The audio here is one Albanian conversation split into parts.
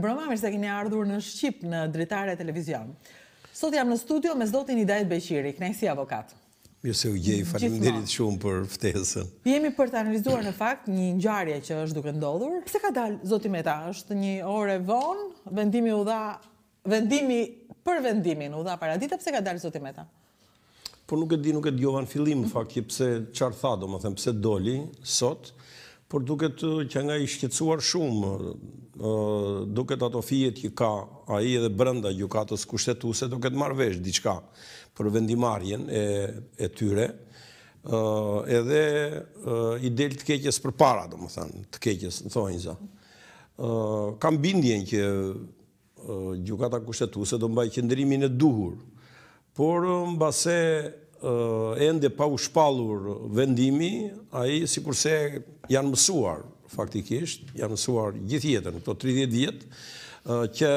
mbrëma, mirë se keni ardhur në Shqip në dritare televizion. Sot jam në studio me zotin Idajt Beqiri, knajsi avokat. Mirë se u gjej, falim dirit shumë për ftesën. Jemi për të analizuar në fakt një njarje që është duke ndodhur. Pse ka dalë, zotin Meta, është një ore vonë, vendimi u dha, vendimi për vendimin u dha para dita, pse ka dalë, zotin Meta? Po nuk e di, nuk e di, jovan fillim, në fakt, që pse qarë tha, do pse doli sot, por duket uh, që nga i shqetsuar shumë, uh, duket ato fijet që ka a i edhe brënda gjukatës kushtetuse, se duket marvesh diçka për vendimarjen e tyre, uh, edhe i del të keqes për para, do më thënë, të keqes, në thonjë za. Kam bindjen që gjukata kushtetuse do mbaj qëndrimin e duhur, por mbase ende pa u shpalur vendimi, a i si kurse janë mësuar, faktikisht, janë mësuar gjithjetën, këto 30 djetë, që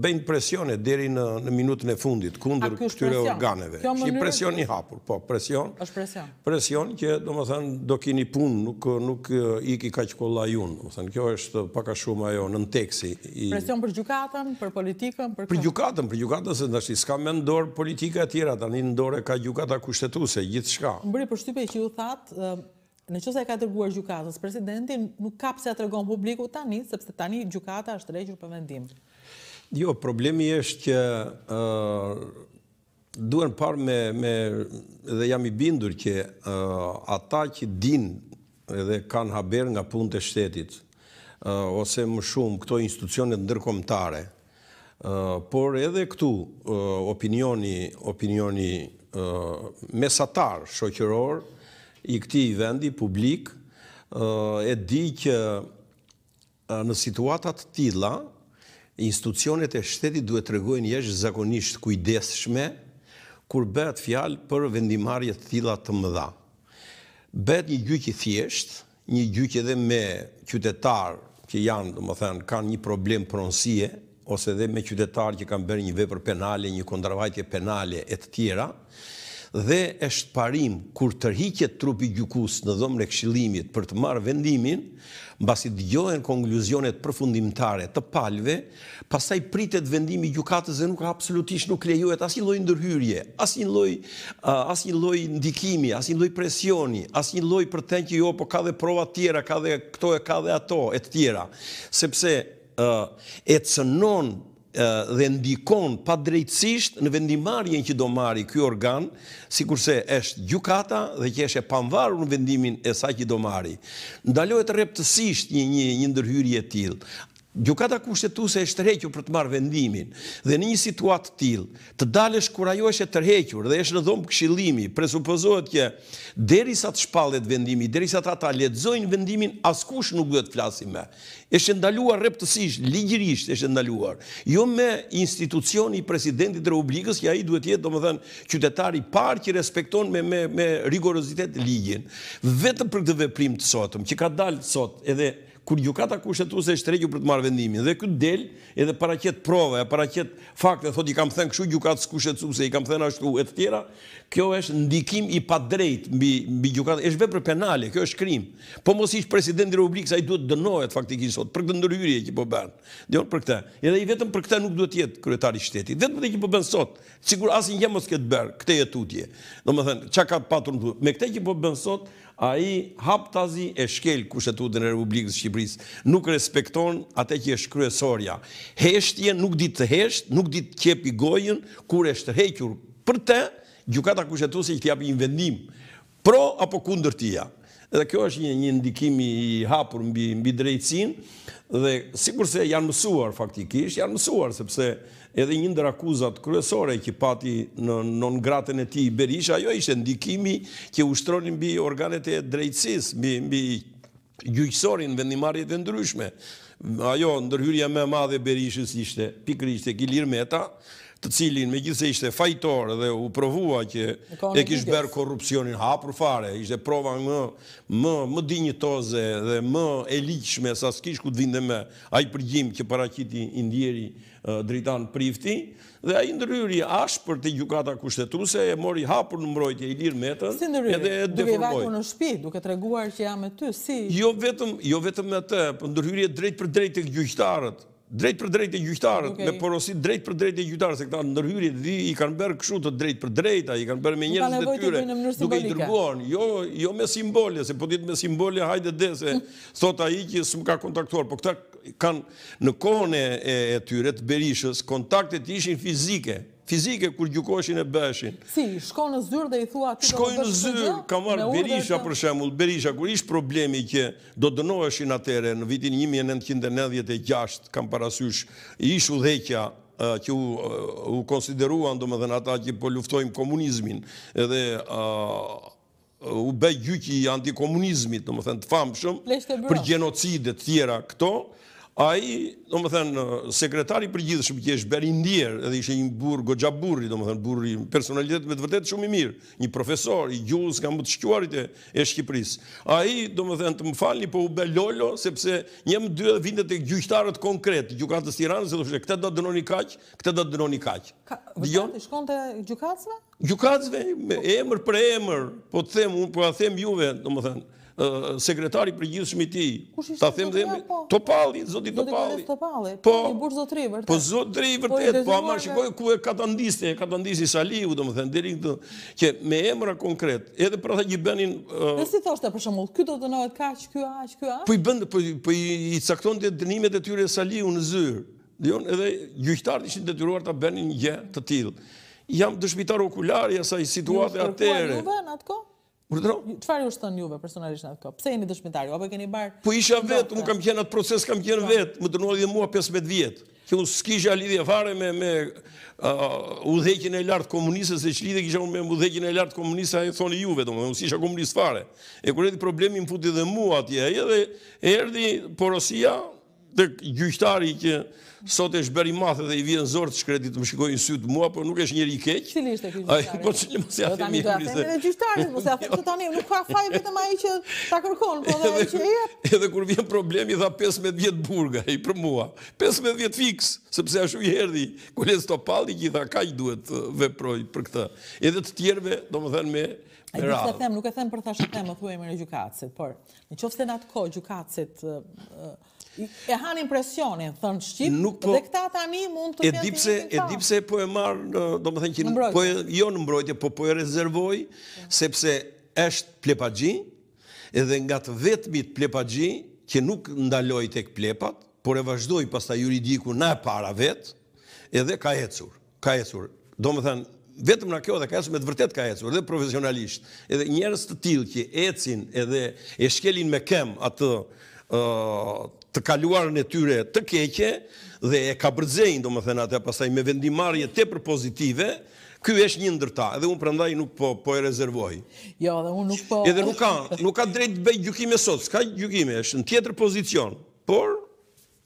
bëjnë presionet deri në minutën e fundit kundër këtyre organeve. Kjo është presion i hapur, po, presion. është presion. Presion që, do më thënë, do kini pun, nuk i ki ka qëkolla jun. Kjo është paka shumë ajo në nteksi. Presion për gjukatën, për politikën? Për gjukatën, për gjukatën, se nështë i s'ka me ndorë politika tjera, ta një ndore ka gjukata kushtetuse, gjithë shka. për shtype që ju thatë, në që se ka të gjukatës, presidenti nuk ka pëse të rëgon publiku tani, sepse tani gjukata është regjur për vendim. Jo, problemi është që duen par me dhe jam i bindur që ata që din edhe kanë haber nga punë të shtetit, ose më shumë këto institucionet ndërkomtare, por edhe këtu opinioni mesatar shokjëror, i këti i vendi publik e di që në situatat tila institucionet e shtetit duhet të regojnë jesh zakonisht kujdeshme kur bet fjalë për vendimarjet tila të mëdha. Bet një gjyki thjesht, një gjyki edhe me qytetar që janë, dhe më thënë, kanë një problem pronsie, ose edhe me qytetar që kanë bërë një vepër penale, një kondravajtje penale e të tjera, dhe është parim kur tërhiqet trupi gjukus në dhomën e këshillimit për të marrë vendimin, mbasi dëgjohen konkluzionet përfundimtare të palëve, pastaj pritet vendimi gjukatës gjykatës dhe nuk absolutisht nuk lejohet asnjë lloj ndërhyrje, asnjë lloj asnjë lloj ndikimi, asnjë lloj presioni, asnjë lloj për të që jo, po ka dhe prova të tjera, ka dhe këto e ka dhe ato e të tjera, sepse e cënon dhe ndikon pa drejtsisht në vendimarjen që do marri kjo organ, si kurse eshtë gjukata dhe që e panvaru në vendimin e sa që do marri. Ndalojt reptësisht një, një, një ndërhyri e tilë. Gjukata kushtetuse e shtërhequr për të marrë vendimin dhe një situatë të tilë, të dalësh kura jo është e tërhequr dhe është në dhomë këshillimi, presupëzohet kje deri sa të shpallet vendimi, deri sa ta ta letëzojnë vendimin, askush nuk dhe të flasime. është ndaluar reptësish, ligjirisht është ndaluar. Jo me institucioni i presidentit republikës, ja i duhet jetë, do më dhenë qytetari parë që respekton me rigorozitet ligjin. Vetëm për këtë veprim të sotëm, që ka dalë sotë edhe kur gjukata kushtetuese është regju për të marrë vendimin, dhe këtë del, edhe para qëtë prove, para qëtë fakte, thot i kam thënë këshu gjukatës kushtetuese, i kam thënë ashtu e të tjera, kjo është ndikim i pa drejt mbi gjukatë, është vepër penale, kjo është krim, po mos ishë presidenti republikës, a i duhet dënohet faktikin sot, për këtë ndërhyrje që po bërë, dhe për këtë, edhe i vetëm për këtë nuk duhet jetë kryetari dhe që po sot, mos këtë këtë ka patur me që po sot, aji haptazi e shkel kushtetutën e Republikës Shqipërisë, nuk respekton atë që është kryesorja. Heshtje nuk ditë të hesht, nuk ditë qepi gojën, kur është hequr për te, gjukata kushtetutës e që t'japi invendim, pro apo kundër tia. Dhe kjo është një, një ndikimi i hapur mbi, mbi drejtsin, dhe sikur se janë mësuar faktikisht, janë mësuar sepse edhe një ndër akuzat kryesore që pati në non gratën e ti Berisha, ajo ishte ndikimi që ushtronin mbi organet e drejtsis, mbi mbi gjyqësorin vendimarjet e ndryshme. Ajo, ndërhyrja me madhe Berishës ishte pikërisht e Gilir Meta, të cilin me gjithse ishte fajtor dhe u provua që e kishë bërë korupcionin hapur fare, ishte prova më, më, më dinjitoze dhe më e liqshme sa s'kish ku të vinde me ajë përgjim që paracitin indjeri drejtan prifti, dhe a i ndëryri ashtë për të gjukata kushtetuse, e mori hapur në mbrojtje i lirë metën, edhe e Duke i në shpi, duke të reguar që jam e ty, si? Jo vetëm jo me të, për po ndëryri e drejt për drejt e gjyqtarët, drejt për drejt e gjyhtarët, me porosit drejt për drejt e gjyhtarët, se këta nërhyrit i kanë berë këshu të drejt për drejta, i kanë berë me njërës dhe tyre, duke i dërguan, jo, jo me simbolje, se po ditë me simbolje hajde dhe, se thota i që së më ka kontaktuar, po këta kanë në kohën e tyre të berishës, kontaktet ishin fizike, fizike kur gjukoshin e bëshin. Si, shko në zyrë dhe i thua atyre... Shko në zyrë, ka marë Berisha për shemull, Berisha, kur ishë problemi kje do dënoheshin atere në vitin 1996, kam parasysh, ishë u dhekja që u konsideruan, do më dhe në ata që po luftojmë komunizmin, edhe u bëj gjyqi antikomunizmit, do më thënë të famëshëm, për genocidet tjera këto, A i, do më thënë, sekretari për gjithë shumë kje është berindier, edhe ishe një burë, gogja burri, do më thënë, burri personalitet me të vërtetë shumë i mirë, një profesor, i gjullës ka më të shkjuarit e Shqipëris. A i, do më thënë, të më falni, po u be lollo, sepse një më dy edhe vindet e gjyhtarët konkret, gjukatës tiranës, edhe këtë da dënoni kaqë, këtë da dënoni kaqë. Vëtë të gjukatësve? Gjukatësve, emër për emër, po të them, po a them juve, sekretari për gjithë shmi ti. Kush ishte të përja, po? Topalli, zoti Topalli. Zoti Topalli, po i burë zotri vërtet. Po zotri po, vërtet, po amar shikoj ku e katandisti, e katandisti sali, u do më thënë, dirin të, që me emra konkret, edhe pra tha që i bënin... Dhe si thoshte, për përshamull, kjo do të nëhet ka, që kjo a, që kjo a? Po i bënd, po i po cakton të dënimet e tyre Saliu në zyrë, dion, edhe gjyhtarë ishin detyruar tyruar të bënin një të tilë. Jam dëshmitar okulari, asaj situatë e atere. Në shkërkuar juve, në atë kohë? Qëfar ju shtën juve personalisht në atë kërë? Pse jeni një apo e keni barë? Po isha vetë, unë kam kjenë atë proces, kam qenë pra. vetë, më dërnuar dhe mua 15 vjetë. Kjo unë s'kisha lidhje fare me udhekin e lartë komunisë, se që kisha unë me udhekin e lartë komunisë, a e thoni juve, do më, unë s'kisha komunisë fare. E kërëti problemi më futi dhe mua atje, edhe erdi porosia dhe gjyqtari që sot e shberi mathe dhe i vjen zorë të shkredit më shikojnë sytë mua, por nuk është njëri i keqë. Cili ishte kështë gjyqtari? Po që një mësja të mi e mërë. Gjyqtari, mësja të tani, nuk ka faj vetëm aji që ta kërkon, po dhe aji që e jetë. Edhe kur vjen problemi, dha 15 vjetë burga, i për mua. 15 vjetë fix, sepse a shumë i herdi, kulletës të pali, ki dha ka i duhet veproj për këta. Edhe të tjerve, do më thënë me... Nuk e them për thashtë temë, thuaj me në gjukacit, por në qofë se në atë ko gjukacit e han impresionin, thënë Shqip, dhe po- këta tani mund të pjatë të një këta. E dipse po e marë, do më thënë që po jo në mbrojtje, po po e rezervoj, sepse është plepagji, edhe nga të vetëmit plepagji, që nuk ndaloj të plepat, por e vazhdoj pasta juridiku na e para vetë, edhe ka ecur, ka ecur. Do më thënë, vetëm në kjo dhe ka ecur, me të vërtet ka ecur, edhe profesionalisht, edhe njerës të tilë që ecin edhe e shkelin me kem atë të kaluar në tyre të keqe dhe e ka bërzejnë, do më thënë atë e pasaj, me vendimarje të për pozitive, Ky është një ndërta, edhe unë prandaj nuk po po e rezervoj. Jo, edhe unë nuk po. Edhe nuk ka, nuk ka drejt të bëj gjykime sot, s'ka gjykime, është në tjetër pozicion, por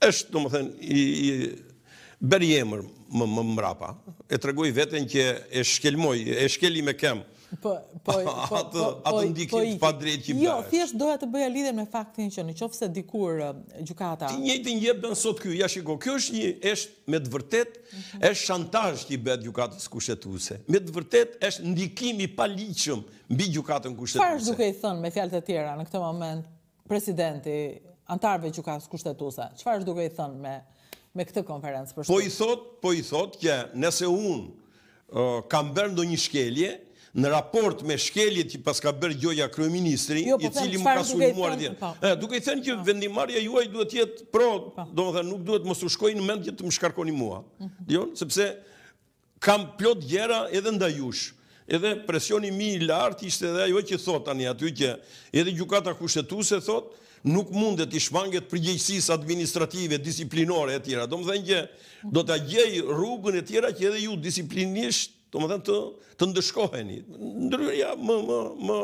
është, domethën i, i bëri emër më më mbrapa. E tregoi veten që e shkelmoi, e shkeli me kem. Po, po, po, po, atë, po, ndikim po, pa drejt që jo, bëhet. Jo, thjesht doja të bëja lidhje me faktin që nëse dikur uh, um, gjykata Ti njëjtë njëbën sot këy, ja shiko, kjo është një është me të vërtet është mhm. shantazh që i bëhet gjykatës kushtetuese. Me të vërtet është ndikim i paligjshëm mbi gjykatën kushtetuese. Çfarë duke i thënë me fjalë të tjera në këtë moment presidenti antarëve gjykatës kushtetuese? Çfarë duke i thënë me me këtë konferencë për po shkak? Po i thot, po i thot që nëse un uh, kam bërë ndonjë shkelje, në raport me shkeljet që pas ka bërë gjoja kryeministri, jo, i po cili më ka sulmuar dhe. Po. Duke i thënë që po. vendimarja juaj duhet jetë pro, do më thënë, nuk duhet më sushkoj në mend që të më shkarkoni mua. Dion, sepse kam plot gjera edhe nda jush. Edhe presjoni mi i lartë ishte edhe ajo që thot tani aty që edhe gjukata kushtetuse thot nuk mundet i shmanget përgjegjësisë administrative, disiplinore e tjera. Do më thënë që do të gjej rrugën e tjera që edhe ju disiplinisht të më dhenë të, të ndëshkoheni. ndërëja më, më, më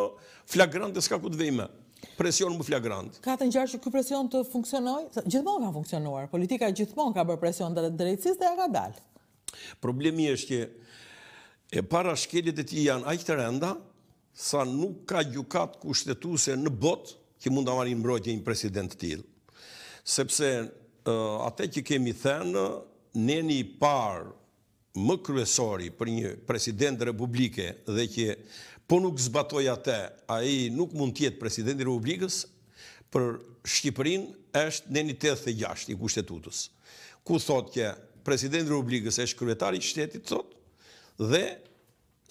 flagrant e s'ka ku të vejme. Presion më flagrant. Ka të njërë që këtë presion të funksionoj? Gjithmonë ka funksionuar. Politika gjithmonë ka bërë presion dhe drejtsis dhe ja ka dalë. Problemi është që e para shkelit e ti janë aqë të renda, sa nuk ka gjukat kushtetuse në botë që mund të amarin mbrojtje një president të t'il. Sepse atë që kemi thënë, neni i parë më kryesori për një president republike dhe që po nuk zbatoj atë, a i nuk mund tjetë presidenti republikës, për Shqipërin është në një 86 i kushtetutës. Ku thot që presidenti republikës është kryetari shtetit thot, dhe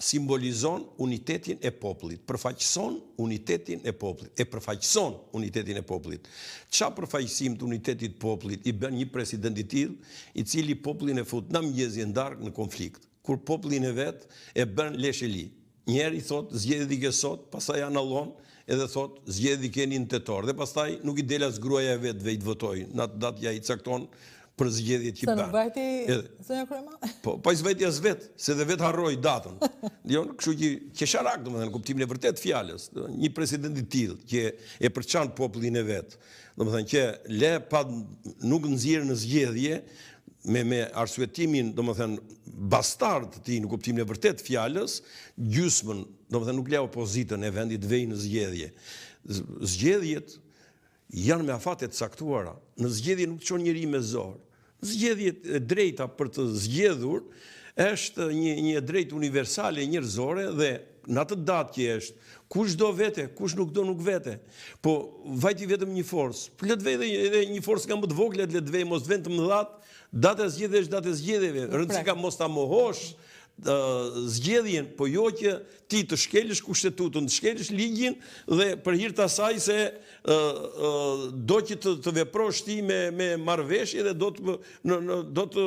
simbolizon unitetin e poplit, përfaqëson unitetin e poplit, e përfaqëson unitetin e poplit. Qa përfaqësim të unitetit poplit i bërë një presidentitit, i cili poplin e fut në mjezi në darë në konflikt, kur poplin e vetë e bërë në lesheli. Njerë i thotë, zjedhë i gësot, pasaj analon, edhe thotë, zjedhë keni në të dhe pasaj nuk i dela zgruaja e vetëve i të vëtoj, në atë datë ja i cakton për zgjedhjet që bën. Sa vajti zonja Kryma? Po, po zvajti as vet, se dhe vet harroi datën. Jo, kështu që qesharak, domethënë, kuptimin e vërtet të fjalës, një president i tillë që e përçan popullin e vet. Domethënë që le pa nuk nxjerr në zgjedhje me me arsyetimin, domethënë bastard të tij në kuptimin e vërtet të fjalës, gjysmën, domethënë nuk le opozitën e vendit vej në zgjedhje. Zgjedhjet janë me afate të caktuara. Në zgjedhje nuk çon njëri me zor zgjedhjet drejta për të zgjedhur është një, një drejtë universale njërzore dhe në atë datë që është, kush do vete, kush nuk do nuk vete, po vajti vetëm një forcë. për po, letëvej dhe edhe një forcë ka më të voglet, letëvej mos të vend të më dhatë, datë e zgjedhjeve, datë e zgjedhjeve, pra. rëndësi ka mos ta mohosh zgjedhjen, po jo që ti të shkelish kushtetutën, të shkelish ligjin dhe për hirtë asaj se do që të veprosh ti me marveshje dhe do të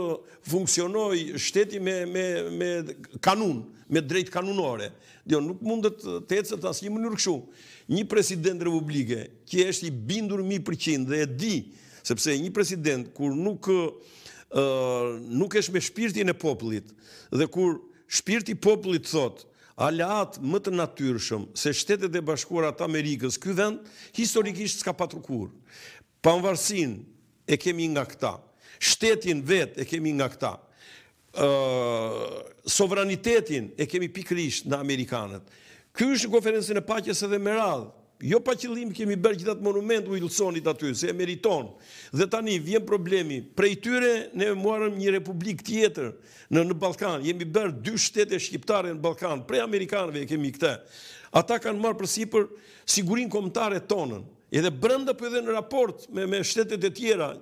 funksionoj shteti me kanun, me drejt kanunore. Jo, nuk mundet të ecet të asim në nërkëshu. Një president republike, kje është i bindur mi përqin dhe e di, sepse një president, kur nuk nuk është me shpirtin e poplit, dhe kur shpirti poplit thot, alat më të natyrshëm se shtetet e bashkurat Amerikës, këtë vend, historikisht s'ka patrukur. Panvarsin e kemi nga këta, shtetin vet e kemi nga këta, sovranitetin e kemi pikrish në Amerikanët. Ky është konferencën e pakjes edhe me radhë, Jo pa qëllim kemi bërë gjithat monument u Ilsonit aty, se e meriton. Dhe tani, vjen problemi, prej tyre ne muarëm një republik tjetër në, në Balkan, jemi bërë dy shtete shqiptare në Balkan, prej Amerikanëve kemi këte. Ata kanë marë për si për sigurin komtare tonën, edhe brënda për po edhe në raport me, me shtetet e tjera,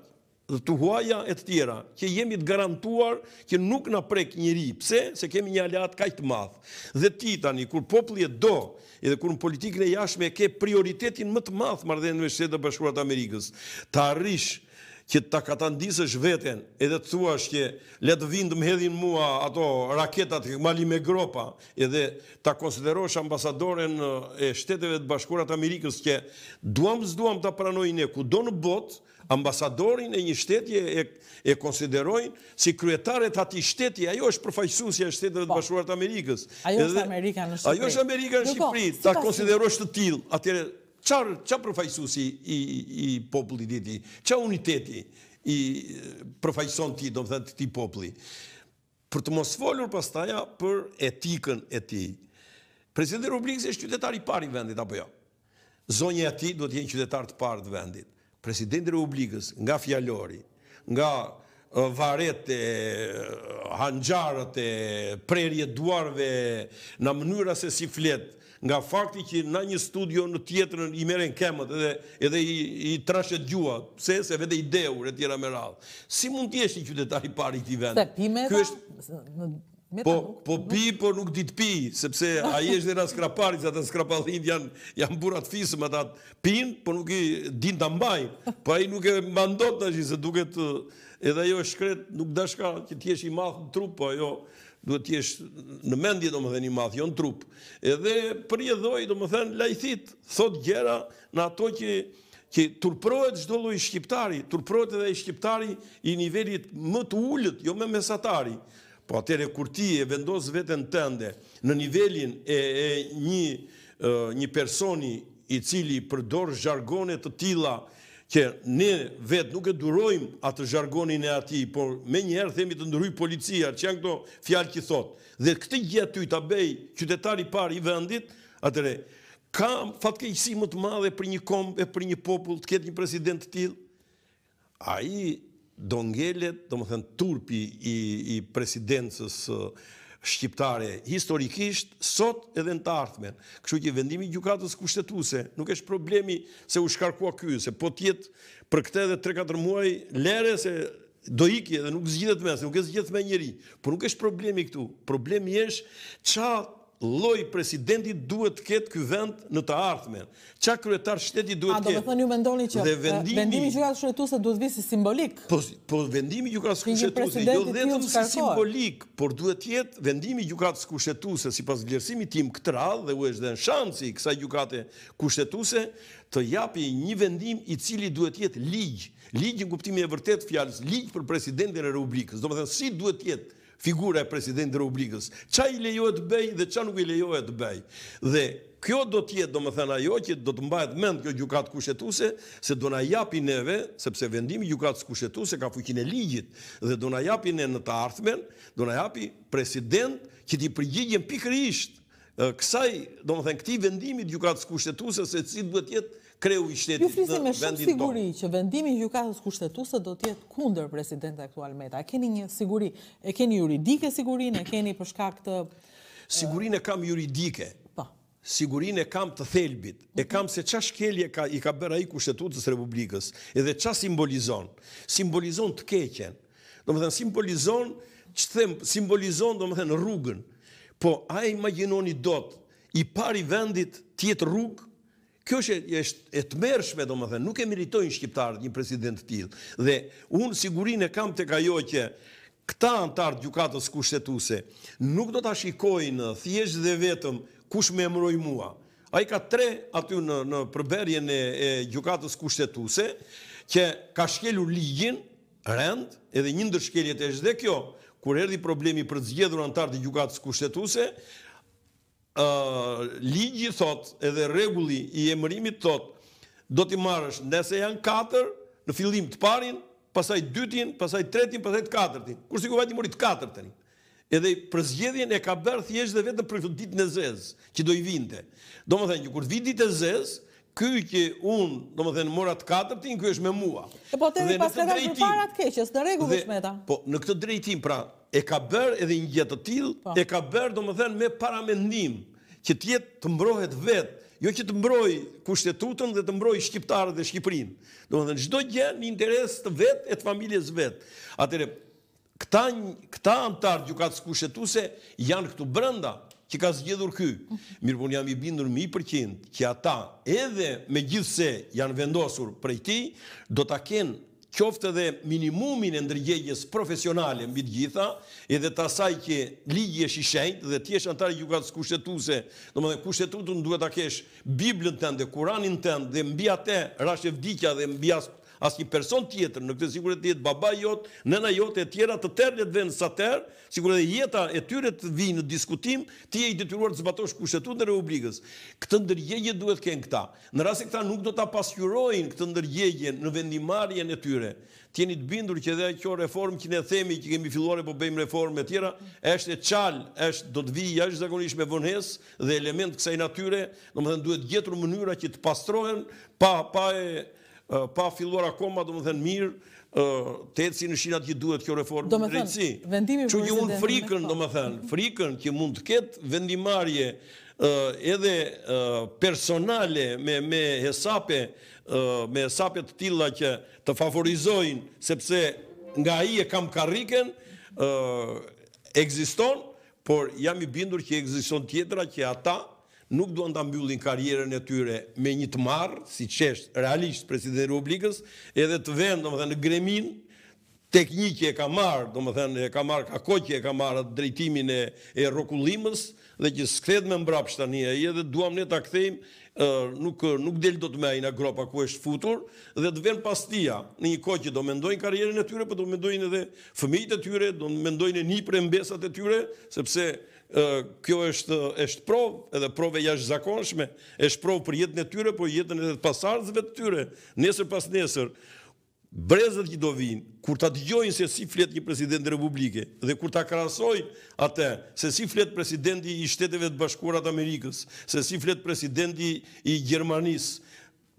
dhe të huaja e të tjera, që jemi të garantuar që nuk në prek njëri, pse se kemi një alat kajtë të madhë. Dhe ti tani, kur popli e do, edhe kur në politikën e jashme e ke prioritetin më të madhë, mardhen në shetë dhe bashkurat Amerikës, të arrish, që të katandisë është veten, edhe të thua është që letë vindë më hedhin mua ato raketat këtë mali me gropa, edhe të konsiderosh ambasadoren e shteteve të bashkurat Amerikës që duam zduam të pranojnë e ku do në botë, ambasadorin e një shtetje e konsiderojnë si kryetaret ati shtetje, ajo është përfajsusja e shtetëve të po. bashkuarët Amerikës. Ajo është Amerika në Shqipërit. Ajo është Amerika në Shqipërit, ta konsiderojnë shtë til, atyre, qa përfajsusi i popullit diti, qa uniteti i përfajson ti, do më thënë të ti populli. Për të mos folur për për etikën e ti. Presidente Rubrikës e i pari vendit, apo jo? Zonje e ti do t'jenë qytetar të parë të vendit presidenti i Republikës nga Fjalori, nga varet e hanxharët e prerje duarve në mënyrë se si flet, nga fakti që në një studio në tjetrën i meren këmbët edhe edhe i, i trashet gjua, pse se i ideu e tjera me radhë. Si mund të jesh një qytetar i parë i këtij vendi? Ky është Po, po pi, po nuk dit pi, sepse a jesht dhe nga skraparit, atë skrapalin janë burat fisëm, atë pin, po nuk i din të mbaj, po a i nuk e mandot të ashtë, se duke të eh, edhe jo shkret, nuk dashka që t'jesht i mathë në trup, po ajo jo duhet t'jesht në mendje, do më dhe një mathë, jo në trup. Edhe për jedhoj, do më dhe në lajthit, thot gjera në ato që që turprohet çdo i shqiptari, turprohet edhe i shqiptari i nivelit më të ulët, jo me mesatari, Po atëre kur ti e vendos veten tënde në nivelin e e një e, një personi i cili përdor zhargonet të tilla që ne vet nuk e durojm atë zhargonin e ati, por më një herë themi të ndryj policia, që janë këto fjalë që thot. Dhe këtë gjë aty ta bëj qytetari i parë i vendit, atëre ka fatkeqësi më të madhe për një kombë e për një popull të ketë një president të tillë. Ai dongelet, ngellet, do më thënë turpi i, i presidencës shqiptare historikisht, sot edhe në të ardhmen. Kështu që vendimi gjukatës kushtetuse, nuk është problemi se u shkarkua kjo, se po tjetë për këte dhe 3-4 muaj lere se do iki dhe nuk zgjidhet me, se nuk e zgjidhet me njëri. Por nuk është problemi këtu. Problemi është qatë loj presidenti duhet të ketë këtë vend në të ardhme. Qa kryetar shteti duhet të ketë? A, do me thënë ju mendoni që vendimi gjukatë shkretuse duhet të visi simbolik? Po, po vendimi gjukatë shkretuse, jo dhe të si simbolik, por duhet të jetë vendimi gjukatë shkretuse, si pas vlerësimi tim këtë radhë, dhe u eshtë dhe në shansi kësa gjukatë shkretuse, të japi një vendim i cili duhet jetë ligjë, ligjë në kuptimi e vërtet fjallës, ligjë për presidentin e Republikës. do më dhe si duhet jetë figura e presidentit Republikës. Qa i lejohet të bëj dhe qa nuk i lejohet të bëj. Dhe kjo do tjetë, do më thena jo, që do të mbajt mend kjo gjukat kushetuse, se do na japi neve, sepse vendimi gjukat kushetuse ka fukin e ligjit, dhe do na japi ne në të arthmen, do na japi president që ti përgjigjen pikrë ishtë, kësaj, do më thënë, këti vendimit gjukat kushetuse, se cilë duhet jetë kreu i shtetit në vendit tonë. Ju frisim e shumë siguri që vendimi i gjukatës kushtetuse do tjetë kunder presidenta aktual meta. A keni një siguri, e keni juridike sigurin, e keni përshka këtë... Sigurin e kam juridike, po. sigurin e kam të thelbit, e kam se qa shkelje i ka bëra i kushtetutës Republikës, edhe qa simbolizon, simbolizon të keqen, do më thënë simbolizon, që simbolizon do më thënë rrugën, po a i ma gjenoni dot, i pari vendit tjetë rrugë, Kjo është e të mershme, do më thënë, nuk e meritojnë shqiptarët një president të tilë. Dhe unë sigurin e kam të kajo që këta antarë gjukatës kushtetuse nuk do të shikojnë thjesht dhe vetëm kush me emroj mua. A i ka tre aty në, në përberjen e, gjukatës kushtetuse që ka shkelu ligjin, rend, edhe një shkeljet e dhe kjo, kur erdi problemi për zgjedhur antarë të gjukatës kushtetuse, ligji thot edhe regulli i emërimit thot do t'i marrësh nëse janë katër në fillim të parin, pasaj dytin, pasaj tretin, pasaj të katërtin. Kurse ku vajti mori të katërtin. Edhe për zgjedhjen e ka bërë thjesht dhe vetëm për këtë ditë në zezë, që do i vinte. Do më thënë, kur vit ditë e zezë, Ky që unë, do më thënë, mora të katërtin, ky është me mua. E po të edhe pas para të keqës, në regullu shmeta. Po, në këtë drejtim, pra, e ka bërë edhe një gjithë të tilë, po. e ka bërë do më dhenë me paramendim, që tjetë të mbrohet vetë, jo që të mbrojë kushtetutën dhe të mbrojë Shqiptarët dhe Shqiprin. Do më dhenë, gjdo gjenë një interes të vetë e të familjes vetë. Atere, këta antarë gjukatës kushtetuse janë këtu brënda, që ka zgjedhur ky. mirë po jam i bindur mi përkjind, që ata edhe me gjithse janë vendosur për e ti, do të kenë qoftë edhe minimumin e ndërgjegjes profesionale mbi të gjitha, edhe të asaj që ligji është i shenjtë dhe ti është antar i gjykatës kushtetuese, domethënë kushtetutën duhet ta kesh Biblën tënde, Kur'anin tënd dhe mbi atë rashë vdiqja dhe mbi as as një person tjetër në këtë sigurë të jetë baba jotë, nëna jotë e tjera të tërnjët dhe sa satërë, sigurë e jeta e tyre të vinë në diskutim, ti je i detyruar të zbatosh kushetut në Republikës. Këtë ndërgjegje duhet kënë këta. Në rrasë e këta nuk do të pasjurojnë këtë ndërgjegje në vendimarjen e tyre. Tjeni të bindur që edhe kjo reformë që ne themi, që kemi filluar e po bëjmë reformë e tjera, është e qalë, është do të vijë, është zakonisht me vënhes dhe element kësaj natyre, në më dhe duhet gjetur mënyra që të pastrohen, pa e pa filluar akoma, do më thënë mirë, të eci në shirat që duhet kjo reformë në drejtësi. Që një unë frikën, do më thënë, frikën që mund të ketë vendimarje edhe personale me hesape, me hesape të tila që të favorizojnë, sepse nga i e kam kariken, egziston, por jam i bindur që egziston tjetra që ata nuk duan të mbyllin karjerën e tyre me një të marë, si qeshtë realisht presidenti Republikës, edhe të vendë, dëmë në gremin, teknikë e ka marë, dëmë dhe ka marë, ka koqë e ka marë drejtimin e rokullimës, dhe që së me mbrap shtania e edhe duam ne të akthejmë, nuk delë do të me ajna gropa ku është futur, dhe të venë pas tia në një që do mendojnë karjerën e tyre, për po do mendojnë edhe fëmijit e tyre, do mendojnë e një prembesat e tyre, sepse kjo është është provë, edhe provë jashtëzakonshme, zakonshme, është provë për jetën e tyre, por jetën e pasardhësve të tyre, nesër pas nesër. brezët që do vinë, kur ta dëgjojnë se si flet një president i Republikës dhe kur ta krahasojnë atë se si flet presidenti i Shteteve të Bashkuara të Amerikës, se si flet presidenti i Gjermanisë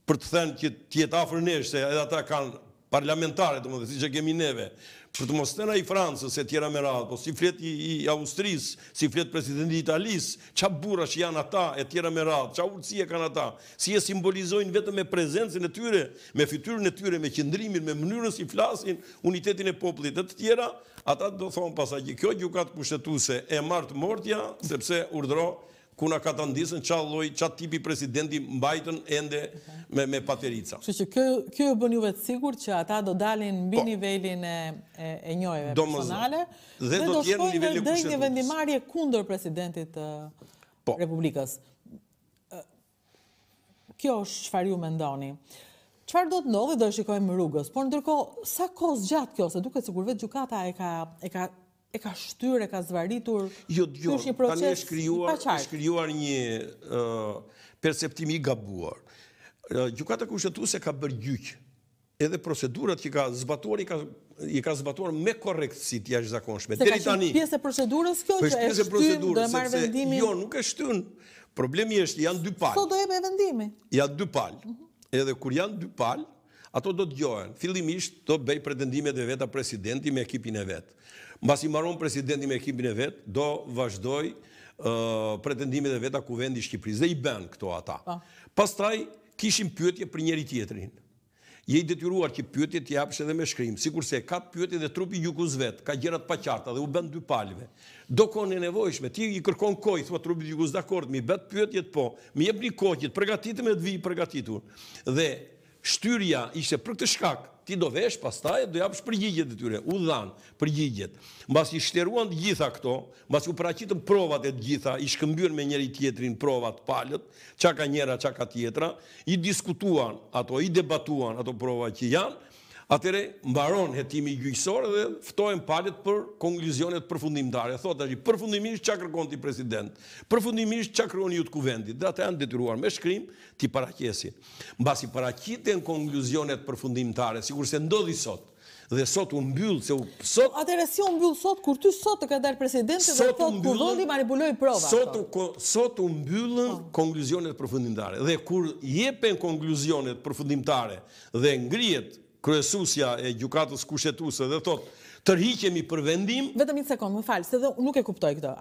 për të thënë që ti je afër nesh se edhe ata kanë parlamentare, domethënë siç e kemi neve, për të mos nëna i Fransës e tjera me radhë, po si flet i Austris, si flet presidenti Italis, qa bura që janë ata e tjera me radhë, qa urësie kanë ata, si e simbolizojnë vetëm me prezencën e tyre, me fiturën e tyre, me qëndrimin, me mënyrën si flasin unitetin e poplit e të tjera, ata do thonë pasaj, kjo gjukat kushtetuse e martë mortja, sepse urdro kuna ka të ndisën qa loj, qa tipi presidenti mbajtën ende me, me paterica. Që që kjo e bën të sigur që ata do dalin mbi po. nivelin e, e, njojve personale dhe, do të jenë nivelin një vendimarje kundër presidentit të po. Republikës. Kjo është qëfar ju me ndoni. Qëfar do të ndodhi do e shikojmë rrugës, por ndërko sa kohë gjatë kjo, se duke cikur vetë gjukata e ka, e ka e ka shtyrë, e ka zvaritur, jo, jo, një proces i tani e shkryuar një uh, perceptimi gabuar. Uh, Gjukata se ka bërë gjyq, edhe procedurat që ka zbatuar i ka i ka zbatuar me korrektësi të jashtëzakonshme. Deri tani. Se ka pjesë e procedurës kjo që është pjesë e procedurës, sepse jo nuk e shtyn. Problemi është janë dy palë. Sot do jep vendimi. Ja dy palë. Edhe kur janë dy palë, ato do dëgjohen. Fillimisht do bëj pretendimet e veta presidenti me ekipin e vet mbasi maron presidenti me ekipin e vet, do vazhdoj pretendimit pretendimet e veta ku vendi i Shqipërisë dhe i bën këto ata. Po. Pastaj kishim pyetje për njëri tjetrin. Je i detyruar që pyetje të japësh edhe me shkrim, sikurse ka pyetje dhe trupi Jukos vet, ka gjëra të paqarta dhe u bën dy palëve. Do konë e nevojshme, ti i kërkon kohë, thua trupi Jukos dakord, mi bëhet pyetjet po, më jepni kohë që të përgatitem të vi përgatitur. Dhe shtyrja ishte për këtë shkak ti do vesh pastaj do japësh përgjigjet e tyre. U dhan përgjigjet. Mbas i shteruan të gjitha këto, mbas u praqitën provat e të gjitha, i shkëmbyen me njëri tjetrin provat palët, çka ka njëra, çka ka tjetra, i diskutuan ato, i debatuan ato prova që janë Atere, mbaron jetimi gjyqësorë dhe ftojen palet për konglizionet përfundimtare. Thot, ashtë, përfundimisht që kërkon të i president, përfundimisht që kërkon ju të kuvendit, dhe atë janë detyruar me shkrim të i parakjesin. Mbasi parakjitën konglizionet përfundimtare, sigur se ndodhi sot, dhe sot u mbyllë, se u sot... Atere, si u mbyllë sot, kur ty sot të ka darë presidentit dhe të thot, kuvendit manipuloj prova? Sot u mbyllën po. konkluzionet përfundimtare, dhe kur jepen konkluzionet përfundimtare dhe ngrijet kryesusja e gjukatës kushetusë dhe thotë, të për vendim... Vetëm një sekundë, më falë, se dhe nuk e kuptoj këto.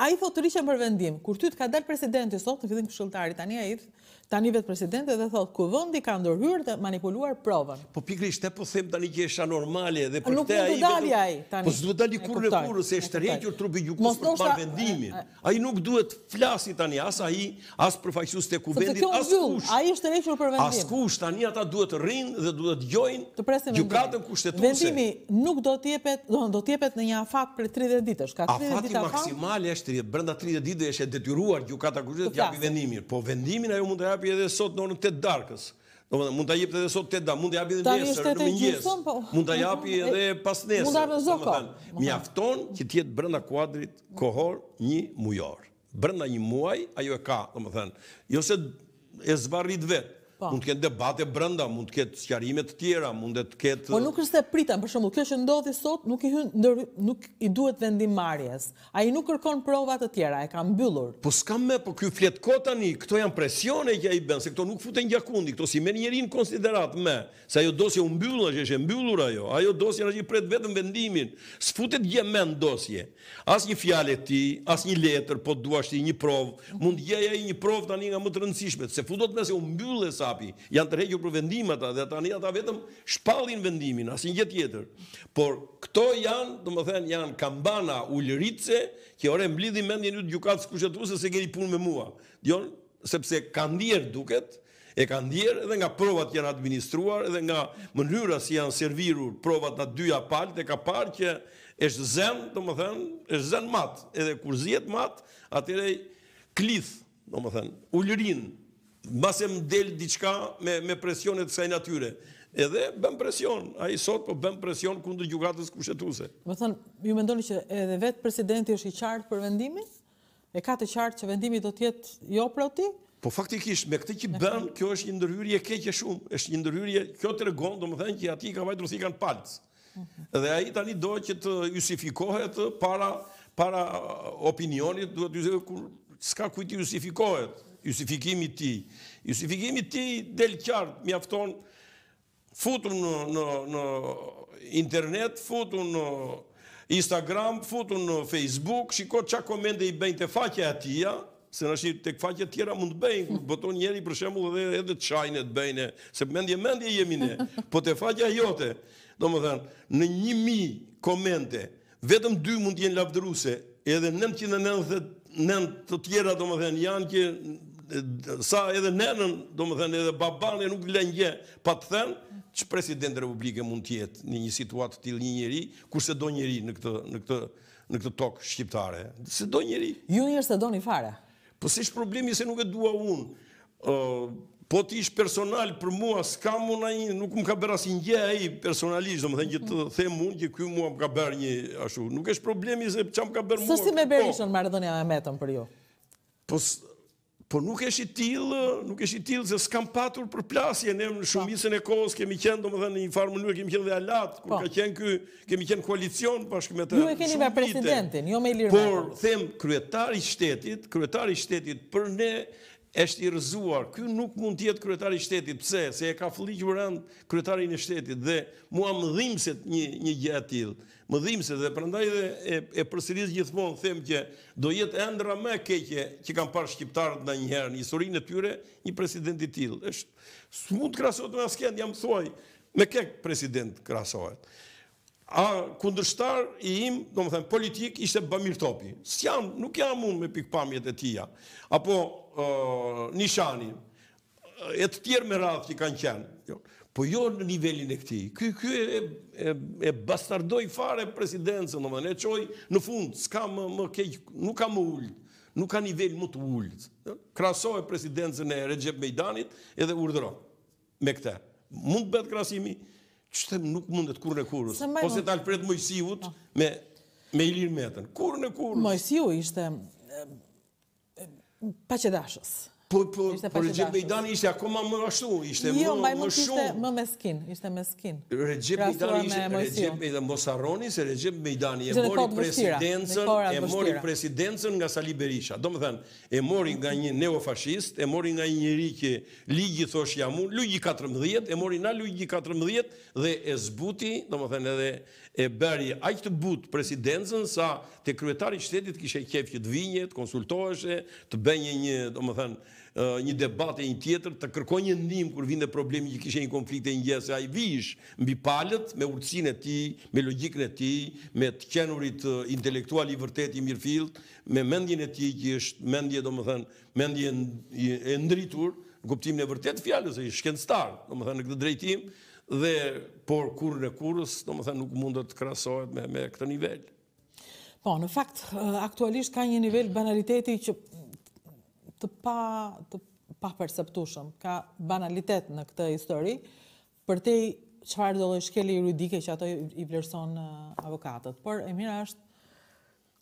A i thotë të për vendim, kur ty të ka dalë presidenti sot, në fjithim këshultari, tani a i thë, tani vetë presidente dhe thotë, ku vëndi ka ndërhyrë dhe manipuluar provën. Po pikrisht, te po them tani që është normale dhe për te a i... Nuk mundu dali a tani. Po së duhet dali kur në kurë, se është rejtjur trupi gjukus për të vendimin. A nuk duhet flasi tani, as a as përfaqësus të ku vendit, as kush. A i është rejtjur për vendim. As kush, tani ata duhet rrinë dhe duhet gjojnë gjukatën kushtetuse. Vendimi nuk do tjepet në një afat për 30 ditësh. A fati maksimale është, brenda 30 ditë është e detyruar gjukata kushtetuse, ja për vendimin. Po vendimin ajo mund të japi edhe sot në orën 8 darkës. Domethënë mund ta jep edhe sot 8 darkë, mund të japi edhe nesër në mëngjes. Mund ta japi edhe pas nesër. Mund ta rrezikon. Mjafton që të jetë brenda kuadrit kohor 1 mujor. Brenda një muaji ajo e ka, domethënë, jo se e zvarrit vetë, Po. mund të ketë debate brenda, mund të ketë sqarime të tjera, mund të ketë Po nuk është se pritan, për shembull, kjo që ndodhi sot nuk i hyn ndër nuk i duhet vendimmarrjes. Ai nuk kërkon prova të tjera, e ka mbyllur. Po s'kam më, po ky flet kot tani, këto janë presione që ai bën, se këto nuk futen gjakundi, këto si merr njërin konsiderat më, se ajo dosje u mbyll, ajo është e mbyllur ajo. Ajo dosje është i pret vetëm vendimin. S'futet gjë gjemend dosje. Asnjë fjalë ti, asnjë letër, po duash ti një provë, mund jeja një provë tani nga më të rëndësishmet, se futot më se u mbyllë sa hapi, janë tërhequr për vendimata dhe tani ata vetëm shpallin vendimin, asin gjithë tjetër. Por këto janë, të më thënë, janë kambana ullëritse, kjo ore mblidhi me një një gjukatë së se se keni punë me mua. Djonë, sepse kanë djerë duket, e kanë djerë edhe nga provat që janë administruar, edhe nga mënyra si janë servirur provat në dyja palët, e ka parë që është zen, të më thënë, është zen matë, edhe kur zjetë matë, atyre klithë, të më thënë, ullërinë, mbase më del diçka me, me presionet kësaj natyre. Edhe bëm presion, a i sot po bëm presion kundër gjukatës kushetuse. Më thënë, ju mendoni që edhe vetë presidenti është i qartë për vendimin? E ka të qartë që vendimi do tjetë jo për Po faktikisht, me këtë që bëm, kjo është një ndërhyrje keqe shumë. është një ndërhyrje, kjo të regon, do më thënë që ati ka vajtë rësikan palcë. Mhm. Dhe a i tani do që të justifikohet para, para opinionit, duhet të s'ka justifikohet justifikimi ti, justifikimi ti del qartë, mi afton, futu në internet, futu në Instagram, futu në Facebook, shiko qa komende i bëjnë të faqe atia, se në shqipë të këfaqe tjera mund të bëjnë, kur bëton njeri për shemull edhe edhe të qajnë të bëjnë, se mendje mendje jemi ne, po të faqe jote, do më thënë, në një mi komende, vetëm dy mund të jenë lavdruse, edhe 999 të tjera, do më thënë, janë kje sa edhe nenën, do më thënë, edhe babane nuk lëngje, pa të thënë, që presidentë e Republike mund tjetë një një situatë të tjilë një njëri, kurse do njëri në këtë tokë shqiptare? Se do njëri? Ju njërë se do një fare? Po si shë problemi se nuk e dua unë. Po ti ishë personal për mua, s'ka muna një, nuk më ka bërë asin gje e i personalisht, do më thënë që të themë mund, që kjo mua më ka bërë një ashtu. Nuk e shë problemi se që më ka bërë mua. Së si me bërë ishën, marë dhënja me metëm për ju? Po së... Por nuk është i tillë, nuk është i tillë se s'kam patur përplasje në shumicën e kohës kemi qenë domethënë në një farë mënyrë kemi qenë dhe alat kur po. ka qenë ky, kemi qenë koalicion bashkë me të. Ju e keni me presidentin, jo me Ilir. Por them kryetari i shtetit, kryetari i shtetit për ne është i rëzuar. Ky nuk mund të jetë kryetari i shtetit, pse? Se e ka fillë qurën kryetarin e shtetit dhe mua më dhimbset një një gjë e tillë më dhimëse dhe përndaj dhe e, e përsiris gjithmonë them që do jetë endra me keqe që kam parë shqiptarët në njëherë, një historinë e tyre, një presidenti tilë. Eshtë, së mund të krasohet me asken, jam thuaj, me kek president krasohet. A kundërshtar i im, do më thëmë, politik ishte Bamir Topi. Së jam, nuk jam unë me pikpamjet e tia. Apo uh, Nishani, e të tjerë me radhë që kanë qenë po jo në nivelin e këti. Ky, ky e, e, bastardoj fare presidencën, në e qoj në fund, s'ka më, më nuk ka më ullë, nuk ka nivel më të ullë. Krasoj presidencën e Recep Mejdanit edhe urdhëro me këte. Mund të bëtë krasimi, që të nuk mundet kur në kurës, ose të alpret Mojësivut po. me, me ilirë metën. Kur në kurës? Mëjësivu ishte pa Po, po, po Recep Mejdani ishte akoma më ashtu, ishte më shumë. Jo, më ishte më meskin, ishte meskin. Recep Mejdani ishte, Recep Mejdani, mos se Recep Mejdani e mori presidencën, e mori presidencën nga Sali Berisha. Do më thënë, e mori nga një neofashist, e mori nga një njëri që ligi thosh jam unë, 14, e mori nga Lugji 14, dhe e zbuti, do më thënë edhe e bëri aqë të butë presidencën, sa të kryetari shtetit kishe kef që të vinje, të konsultoheshe, të benje një, do më thënë, një debat e një tjetër, të kërkoj një ndim kur vinde problemi që kishe një konflikt e një se a i vish mbi palët me urcine e ti, me logikën e ti, me të qenurit intelektual i vërtet i mirëfilt, me mendjen e ti që është mendje, do më thënë, mendje e ndritur, në kuptimin e vërtet fjallës, e i shkencëtar, do më thënë, në këtë drejtim, dhe por kur në kurës, do më thënë, nuk mund të krasohet me, me këtë nivel. Po, në fakt, aktualisht ka një nivel banaliteti që të pa, të pa perceptushëm, ka banalitet në këtë histori, për te i qëfar do shkeli juridike që ato i vlerëson avokatët. Por e mira është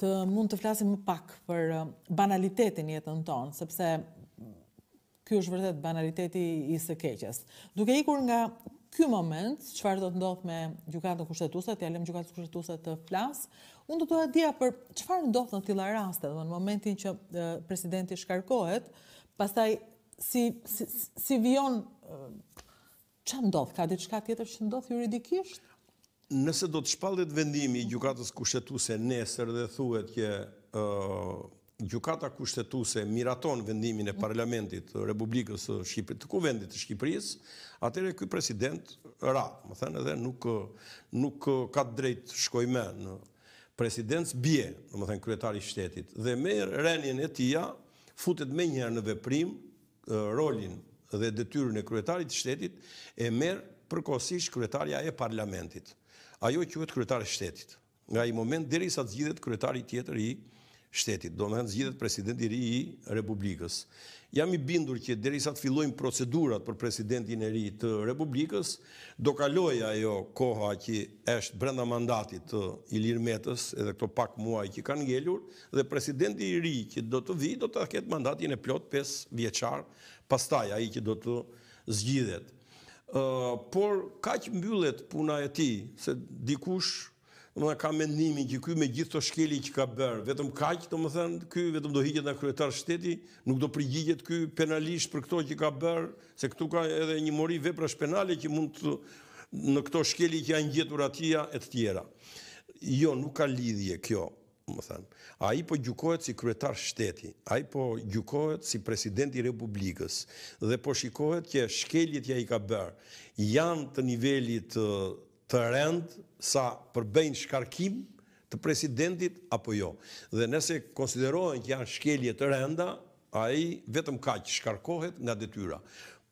të mund të flasim më pak për banalitetin jetën tonë, sepse kjo është vërtet banaliteti i së keqes. Duke ikur nga ky moment, qëfar do të ndodhë me gjukatën të kushtetuset, të jalem gjukatë të të flasë, Unë do të adhja për qëfar ndodhë në tila raste, dhe në momentin që presidenti shkarkohet, pastaj si, si, vion, uh, që ndodhë? Ka diçka tjetër që ndodhë juridikisht? Nëse do të shpallit vendimi i gjukatës kushtetuse nesër dhe thuet që gjukata kushtetuse miraton vendimin e mhm. parlamentit të Republikës së Shqipërisë, të kuvendit të Shqipërisë, atëherë ky president ra, më thënë edhe nuk nuk ka drejt shkojmë në presidencë bje, në më thënë kryetari shtetit, dhe me renjen e tia, futet me njerë në veprim, rolin dhe detyrën e kryetarit shtetit, e merë përkosisht kryetaria e parlamentit. Ajo që vetë kryetari shtetit. Nga i moment, diri sa të zgjithet kryetari tjetër i shtetit. Do me në zgjithet presidenti ri i Republikës. Jam i bindur që dheri sa të fillojnë procedurat për presidentin e ri të Republikës, do kaloj ajo koha që eshtë brenda mandatit të Ilir Metës edhe këto pak muaj që kanë ngelur, dhe presidenti i ri që do të vi, do të ketë mandatin e plot 5 vjeqar, pastaj aji që do të zgjidhet. Por, ka që mbyllet puna e ti, se dikush Në në ka mendimin që kuj me gjithë të shkeli që ka bërë, vetëm ka që të më thënë, kuj vetëm do higjet në kryetar shteti, nuk do përgjigjet kuj penalisht për këto që ka bërë, se këtu ka edhe një mori vepra shpenale që mund të në këto shkeli që janë gjithë uratia e të tjera. Jo, nuk ka lidhje kjo, më thënë. A i po gjukohet si kryetar shteti, a i po gjukohet si presidenti republikës, dhe po shikohet që shkeljet që i ka bërë, janë të nivellit të rend sa përbëjnë shkarkim të presidentit apo jo. Dhe nëse konsiderohen që janë shkelje të renda, a i vetëm ka që shkarkohet nga detyra.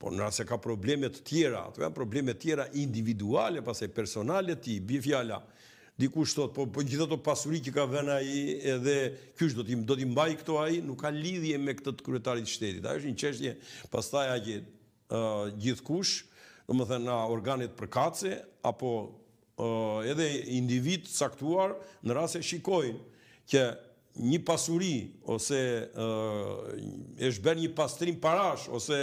Por nëse ka problemet tjera, atë janë problemet tjera individuale, pas e personalet ti, bifjala, diku shtot, po, po gjithë të pasuri që ka vena i, edhe kysh do t'i do mbaj këto i, nuk ka lidhje me këtë të kryetarit shtetit. A është një qeshtje, pas taj a gjithë kush, dhe më thënë, na organit përkaci, apo edhe individ saktuar në rrasë e shikojnë që një pasuri, ose është e shber një pastrim parash, ose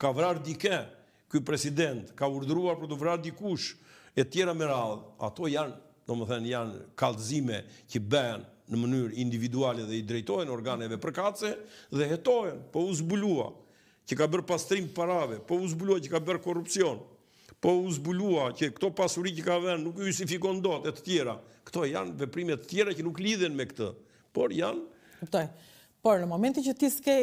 ka vrar dike, ky president ka urdhëruar për të vrarë dikush e tjera me radhë, ato janë, do më thënë, janë kaldzime që bëhen në mënyrë individuale dhe i drejtojnë organeve përkace dhe jetojnë, po u zbulua që ka bërë pastrim parave, po u zbulua që ka bërë korupcion, po u zbulua që këto pasuri që ka venë nuk ju si fikon do të të tjera. Këto janë veprimet të tjera që nuk lidhen me këtë, por janë... Këptoj, por në momenti që ti s'ke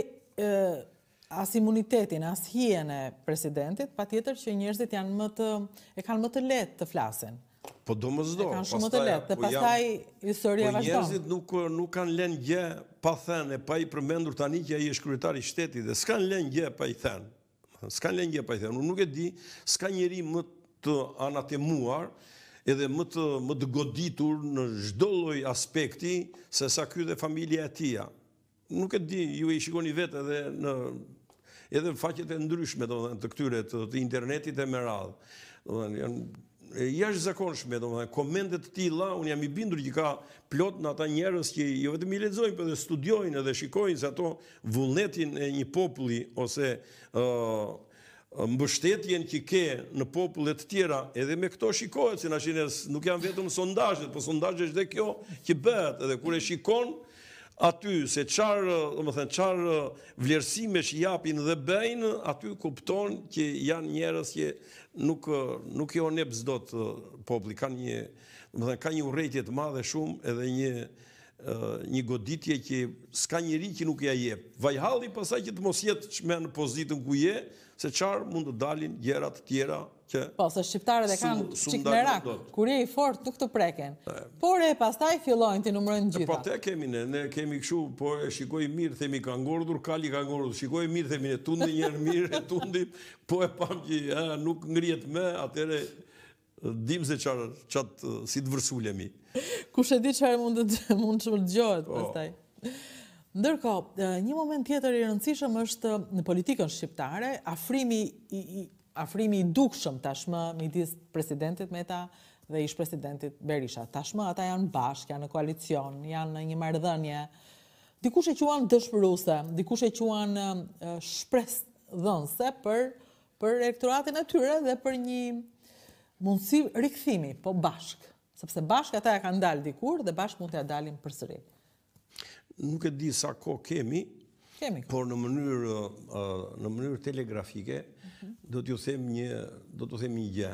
as imunitetin, as hijen e presidentit, pa tjetër që njërzit janë më të, e kanë më të letë të flasin. Po do më zdo. E kanë shumë të letë, dhe po pastaj historia vazhdo. Po njerëzit nuk, nuk kanë len gje pa thënë, pa i përmendur tani që i është kryetar i shtetit, dhe s'kanë len gje pa i thënë. S'kanë len gje pa i thënë. Unë nuk e di, s'ka njeri më të anatemuar, edhe më të, më të goditur në gjdo loj aspekti se sa kjo dhe familje e tia. Nuk e di, ju e i shikoni vetë edhe në edhe faqet e ndryshme do të këtyre të, të internetit e më radhë. Do dhe, janë, jash zakonshme, do më dhe, komendet të tila, unë jam i bindur që ka plot në ata njerës që jo vetëm i ledzojnë, për dhe studiojnë edhe shikojnë se ato vullnetin e një populli, ose mbështetjen që ke në popullet të tjera, edhe me këto shikojnë, që në shines, nuk jam vetëm sondajet, për sondajet është dhe kjo që bëhet, edhe kure shikon aty, se qarë, do më thënë, qarë vlerësime që japin dhe bëjnë, aty kupton që janë njerës që nuk nuk jo ne çdo të populli kanë një, do të thënë ka një urrëtie të madhe shumë edhe një një goditje që s'ka njëri që nuk ja jep. Vajhalli pasaj që të mos jetë që me në pozitën ku je, se qarë mund të dalin gjerat tjera Po, se shqiptarët e kanë qikë në rakë, kur e i fort, nuk të preken. Por e pas taj fillojnë të numërën po gjitha. Po, te kemi ne, ne kemi këshu, po e shikoj mirë, themi ka ngordur, kali ka ngordur, shikoj mirë, themi ne, tundi njërë mirë, e tundi, po e pam që nuk ngrjet me, atere dim se qatë, si të vërsullemi. Kushe di qare mund të mund të gjohet, pas po. pastaj. Ndërko, një moment tjetër i rëndësishëm është në politikën shqiptare, afrimi i afrimi i dukshëm tashmë midis presidentit Meta dhe ish-presidentit Berisha. Tashmë ata janë bashkë, janë në koalicion, janë në një marrëdhënie, dikush e quan dëshpëruse, dikush e quan shpresdhënse për për elektoratin e tyre dhe për një mundësi rikthimi po bashk, sepse bashk ata ja kanë dalë dikur dhe bashk mund të ja dalin përsëri. Nuk e di sa ko kemi. Por në mënyrë në mënyrë telegrafike do t'ju them një do t'ju them një gjë.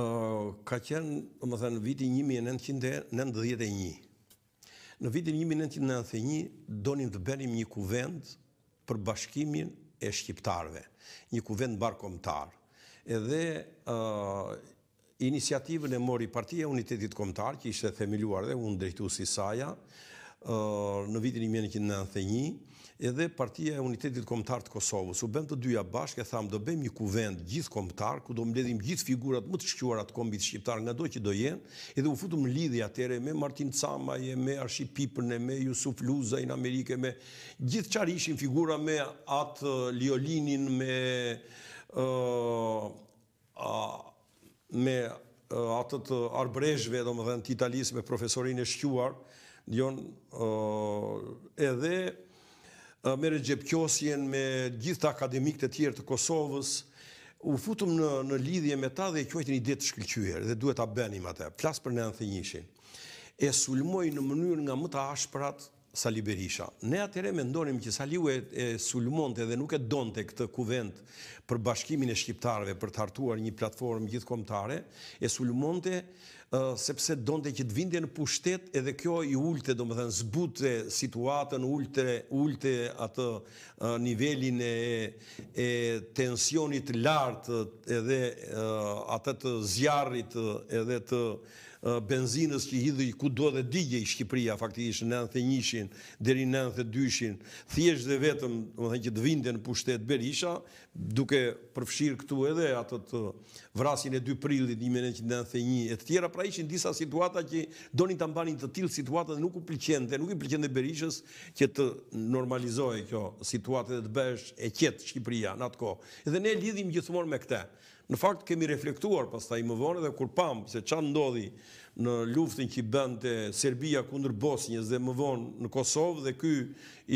Ëh ka qenë, domethënë viti 1991. Në vitin 1991 donim të bënim një kuvent për bashkimin e shqiptarëve, një kuvent mbarkomtar. Edhe ëh Iniciativën e mori partia Unitetit Komtar, që ishte themiluar dhe unë drejtu si saja, në vitin 1991, edhe partia e unitetit Komtar të Kosovës. U bëm të dyja bashkë, e thamë, do bëm një kuvend gjithë komtar, ku do mbledhim gjithë figurat më të shqyurat kombit shqiptar nga do që do jenë, edhe u futu më lidhja atere me Martin Camaj, me Arshi Pipën, me Jusuf Luza i në Amerike, me gjithë qarë ishin figura me atë uh, Liolinin, me uh, me uh, atët arbrejshve, do më dhe në titalis, me profesorin e shqyuar, edhe merë gjepkjosjen me gjitha akademik të tjerë të Kosovës, u futum në, në lidhje me ta dhe e kjojtë një ditë të shkëllqyër dhe duhet a benim atë, plasë për në njëshin. E sulmoj në mënyrë nga më të ashprat Sali Berisha. Ne atëre me ndonim që Sali e, sulmonte dhe nuk e donte këtë kuvent për bashkimin e shqiptarve për të hartuar një platformë gjithë komtare, e sulmonte sepse donte që të vindje në pushtet edhe kjo i ultë domethënë zbutë situatën ulte ulte atë nivelin e e tensionit lartë edhe atë të zjarrit edhe të benzinës që hidhë i kudo dhe digje i Shqipëria, faktikisht në 91 deri dheri 92-shin, thjesht dhe vetëm, më thënë që të vinde në pushtet Berisha, duke përfshirë këtu edhe atë të vrasin e 2 prillit, një menet që në një, e të tjera, pra ishin disa situata që donin të mbanin të tilë situata dhe nuk u dhe nuk i pëlqente Berishës që të normalizohi kjo situate dhe të bësh e qetë Shqipëria në atë kohë. Edhe ne lidhim gjithmonë me këte. Në fakt kemi reflektuar pastaj më vonë dhe kur pam se çfarë ndodhi në luftën që bënte Serbia kundër Bosnjës dhe më vonë në Kosovë dhe ky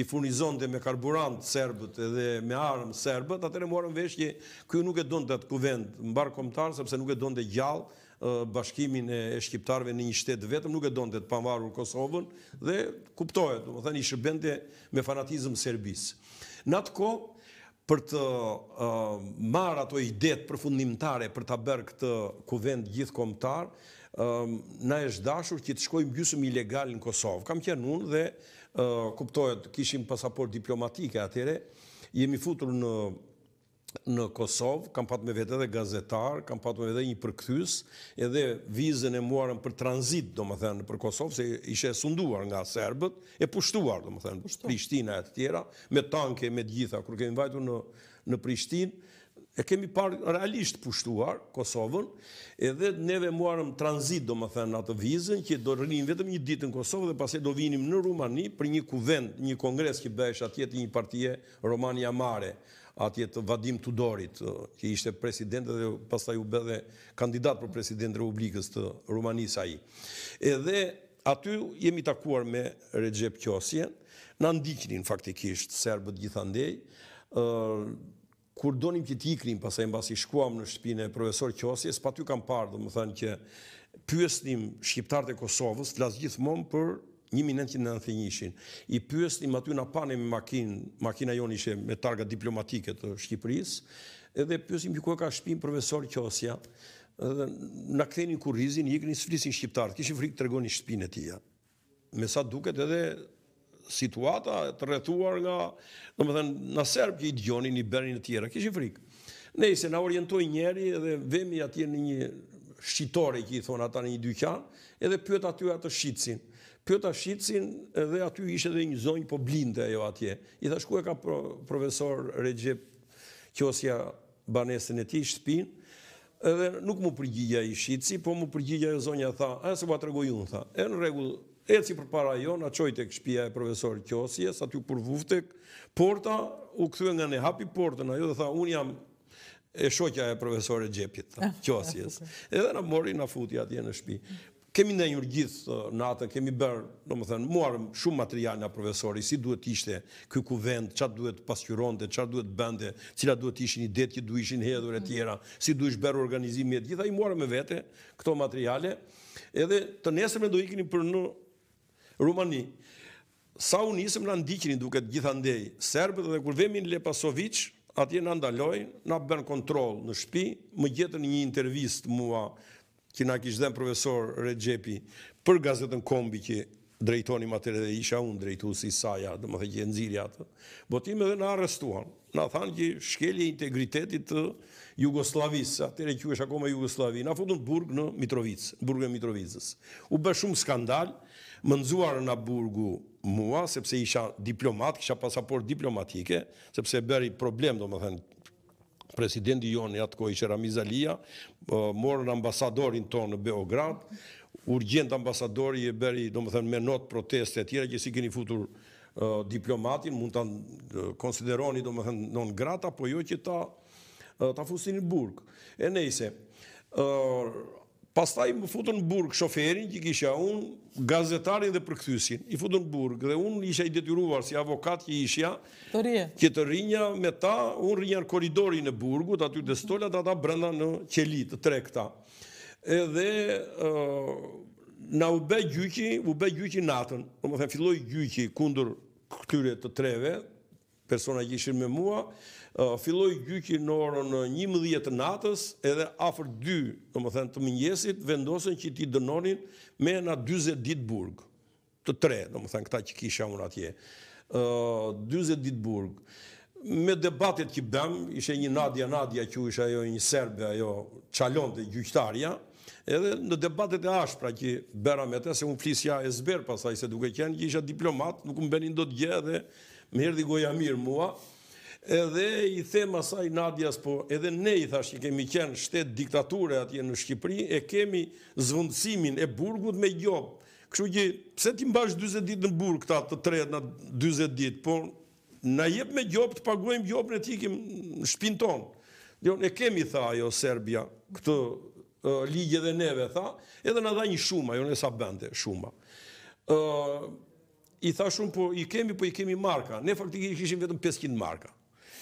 i furnizonte me karburant serbët edhe me armë serbët, atëherë morën vesh që ky nuk e donte atë kuvend barë kombëtar sepse nuk e donte gjallë bashkimin e shqiptarëve në një shtet vetëm nuk e donte të pamvarur Kosovën dhe kuptohet, domethënë i shërbente me fanatizëm serbis. Natkoh për të marrë ato idet përfundimtare për ta bërë këtë kuvend gjithëkombëtar, ëm na është dashur që të shkojmë gjusëm ilegal në Kosovë. Kam qenë unë dhe ë kuptohet kishim pasaport diplomatike atyre, jemi futur në në Kosovë, kam patë me vete dhe gazetar, kam patë me vete një përkëthys, edhe vizën e muarën për transit, do më thënë, për Kosovë, se ishe sunduar nga Serbët, e pushtuar, do më thënë, Prishtina e të tjera, me tanke, me gjitha, kërë kemi vajtu në, në Prishtin, e kemi parë realisht pushtuar Kosovën, edhe neve muarëm transit, do më thënë, atë vizën, që do rrinë vetëm një ditë në Kosovë, dhe pasi do vinim në Rumani, për një kuvend, një kongres që bëhesh atjeti një partije, Romania Mare, atje të Vadim Tudorit, që ishte president dhe pasaj u bedhe kandidat për president Republikës të Rumanisë aji. Edhe aty jemi takuar me Recep Kjosjen, në ndikrin faktikisht serbët gjithandej, kur donim që t'ikrin, pasaj në basi shkuam në shpine profesor Kjosjes, pa ty kam parë dhe më thënë që pyesnim shqiptarët e Kosovës, t'las gjithmon për 1991-shin, i pyestim aty na pane me makinë, makina jonë ishte me targa diplomatike të Shqipërisë, edhe pyesim ku ka shpinë profesor Qosja, edhe na ktheni kurrizin, ikni sflisin shqiptar, kishin frikë tregoni shtëpinë e tij. Me sa duket edhe situata të rrethuar nga, domethënë, na serb që i dëgjonin i bërin të tjera, kishin frikë. Ne ishte na orientoi njëri dhe vemi atje në një shqitore që i thon ata në një dyqan, edhe pyet aty atë shitsin pjota shqicin dhe aty ishe dhe një zonjë po blinde ajo atje. I thash ku e ka profesor Regjep Kjosja banesën e ti shtëpin, edhe nuk mu përgjigja i shqici, po mu përgjigja e zonja tha, a se ba po të unë tha, e në regullë, e si për para jo, në qojtë e këshpia e profesor Kjosje, sa t'ju përvuftek, porta u e nga ne hapi portën, ajo dhe tha, unë jam e shokja e profesor ah, e gjepit, Kjosjes. Edhe në mori në futi atje në shpi kemi ndenjur gjithë në atën, kemi bërë, në më thënë, muarëm shumë material nga profesori, si duhet ishte këj kuvend, qatë duhet pasqyronte, qatë duhet bënde, cila duhet ishin i detjit, duhet ishin hedhur e tjera, si duhet ishë bërë organizimi e gjitha, i muarëm e vete këto materiale, edhe të nesëm e do ikini për në Rumani. Sa unë isëm në ndikini duke të gjitha ndej, Serbët dhe kur vemi në Lepasovic, atje në ndalojnë, në bërë kontrol në shpi, më gjetën një intervist mua, që na kishtë dhenë profesor Regepi për gazetën kombi që drejtoni materi dhe isha unë drejtu si saja, dhe më dhe që e nëzirja të, botime dhe në arrestuan, në thanë që shkelje integritetit të Jugoslavis, atëre që është akome Jugoslavi, në futën burg në Mitrovicë, burg e Mitrovicës. U bë shumë skandal, më nëzuar në burgu mua, sepse isha diplomat, kisha pasaport diplomatike, sepse bëri problem, do më thanë, presidenti jonë e atë kohë ishe Ramiz Alia, po, morë në ambasadorin tonë në Beograd, urgjent ambasadori e beri, do më thënë, me notë proteste e tjera, që si keni futur diplomatin, mund të konsideroni, do më thënë, non grata, po jo që ta në burg. E nejse, Pas më futën në burg shoferin, që kisha unë gazetarin dhe përkthysin, i futën në burg, dhe unë isha i detyruar si avokat që isha, që të rinja me ta, unë rinja në koridori në burgut, aty të stolla, ata brenda në qeli të tre këta. Edhe na u be gjyqi, u be gjyqi natën, në më thëmë filloj gjyqi kundur këtyre të treve, persona që ishin me mua, filloj gjyqi në orën një mëdhjetë natës, edhe afer dy, të më thënë të mëngjesit, vendosën që ti dënonin me nga 20 ditë burgë, të tre, në më thënë këta që kisha unë atje, 20 ditë burgë. Me debatit që bëm, ishe një Nadia Nadia që ishe ajo një Serbe, ajo qalon dhe gjyqtarja, edhe në debatit e ashpra që bëra me te, se unë flisja e zberë pasaj se duke qenë, që isha diplomat, nuk më benin do të gjë edhe më herdi goja mirë mua, edhe i them asaj Nadjas, po edhe ne i thash që kemi qenë shtetë diktature atje në Shqipëri, e kemi zvëndësimin e burgut me gjopë. Kështu që, pse ti mbash 20 dit në burg këta të tretë në 20 dit, po në jep me gjopë të paguajmë gjopë në tikim në shpin tonë. Jo, e kemi, tha, o Serbia, këtë ligje dhe neve, tha, edhe në dha një shuma, jo, në sa bende, shuma. I tha shumë, po i kemi, po i kemi marka. Ne faktikisht kishim vetëm 500 marka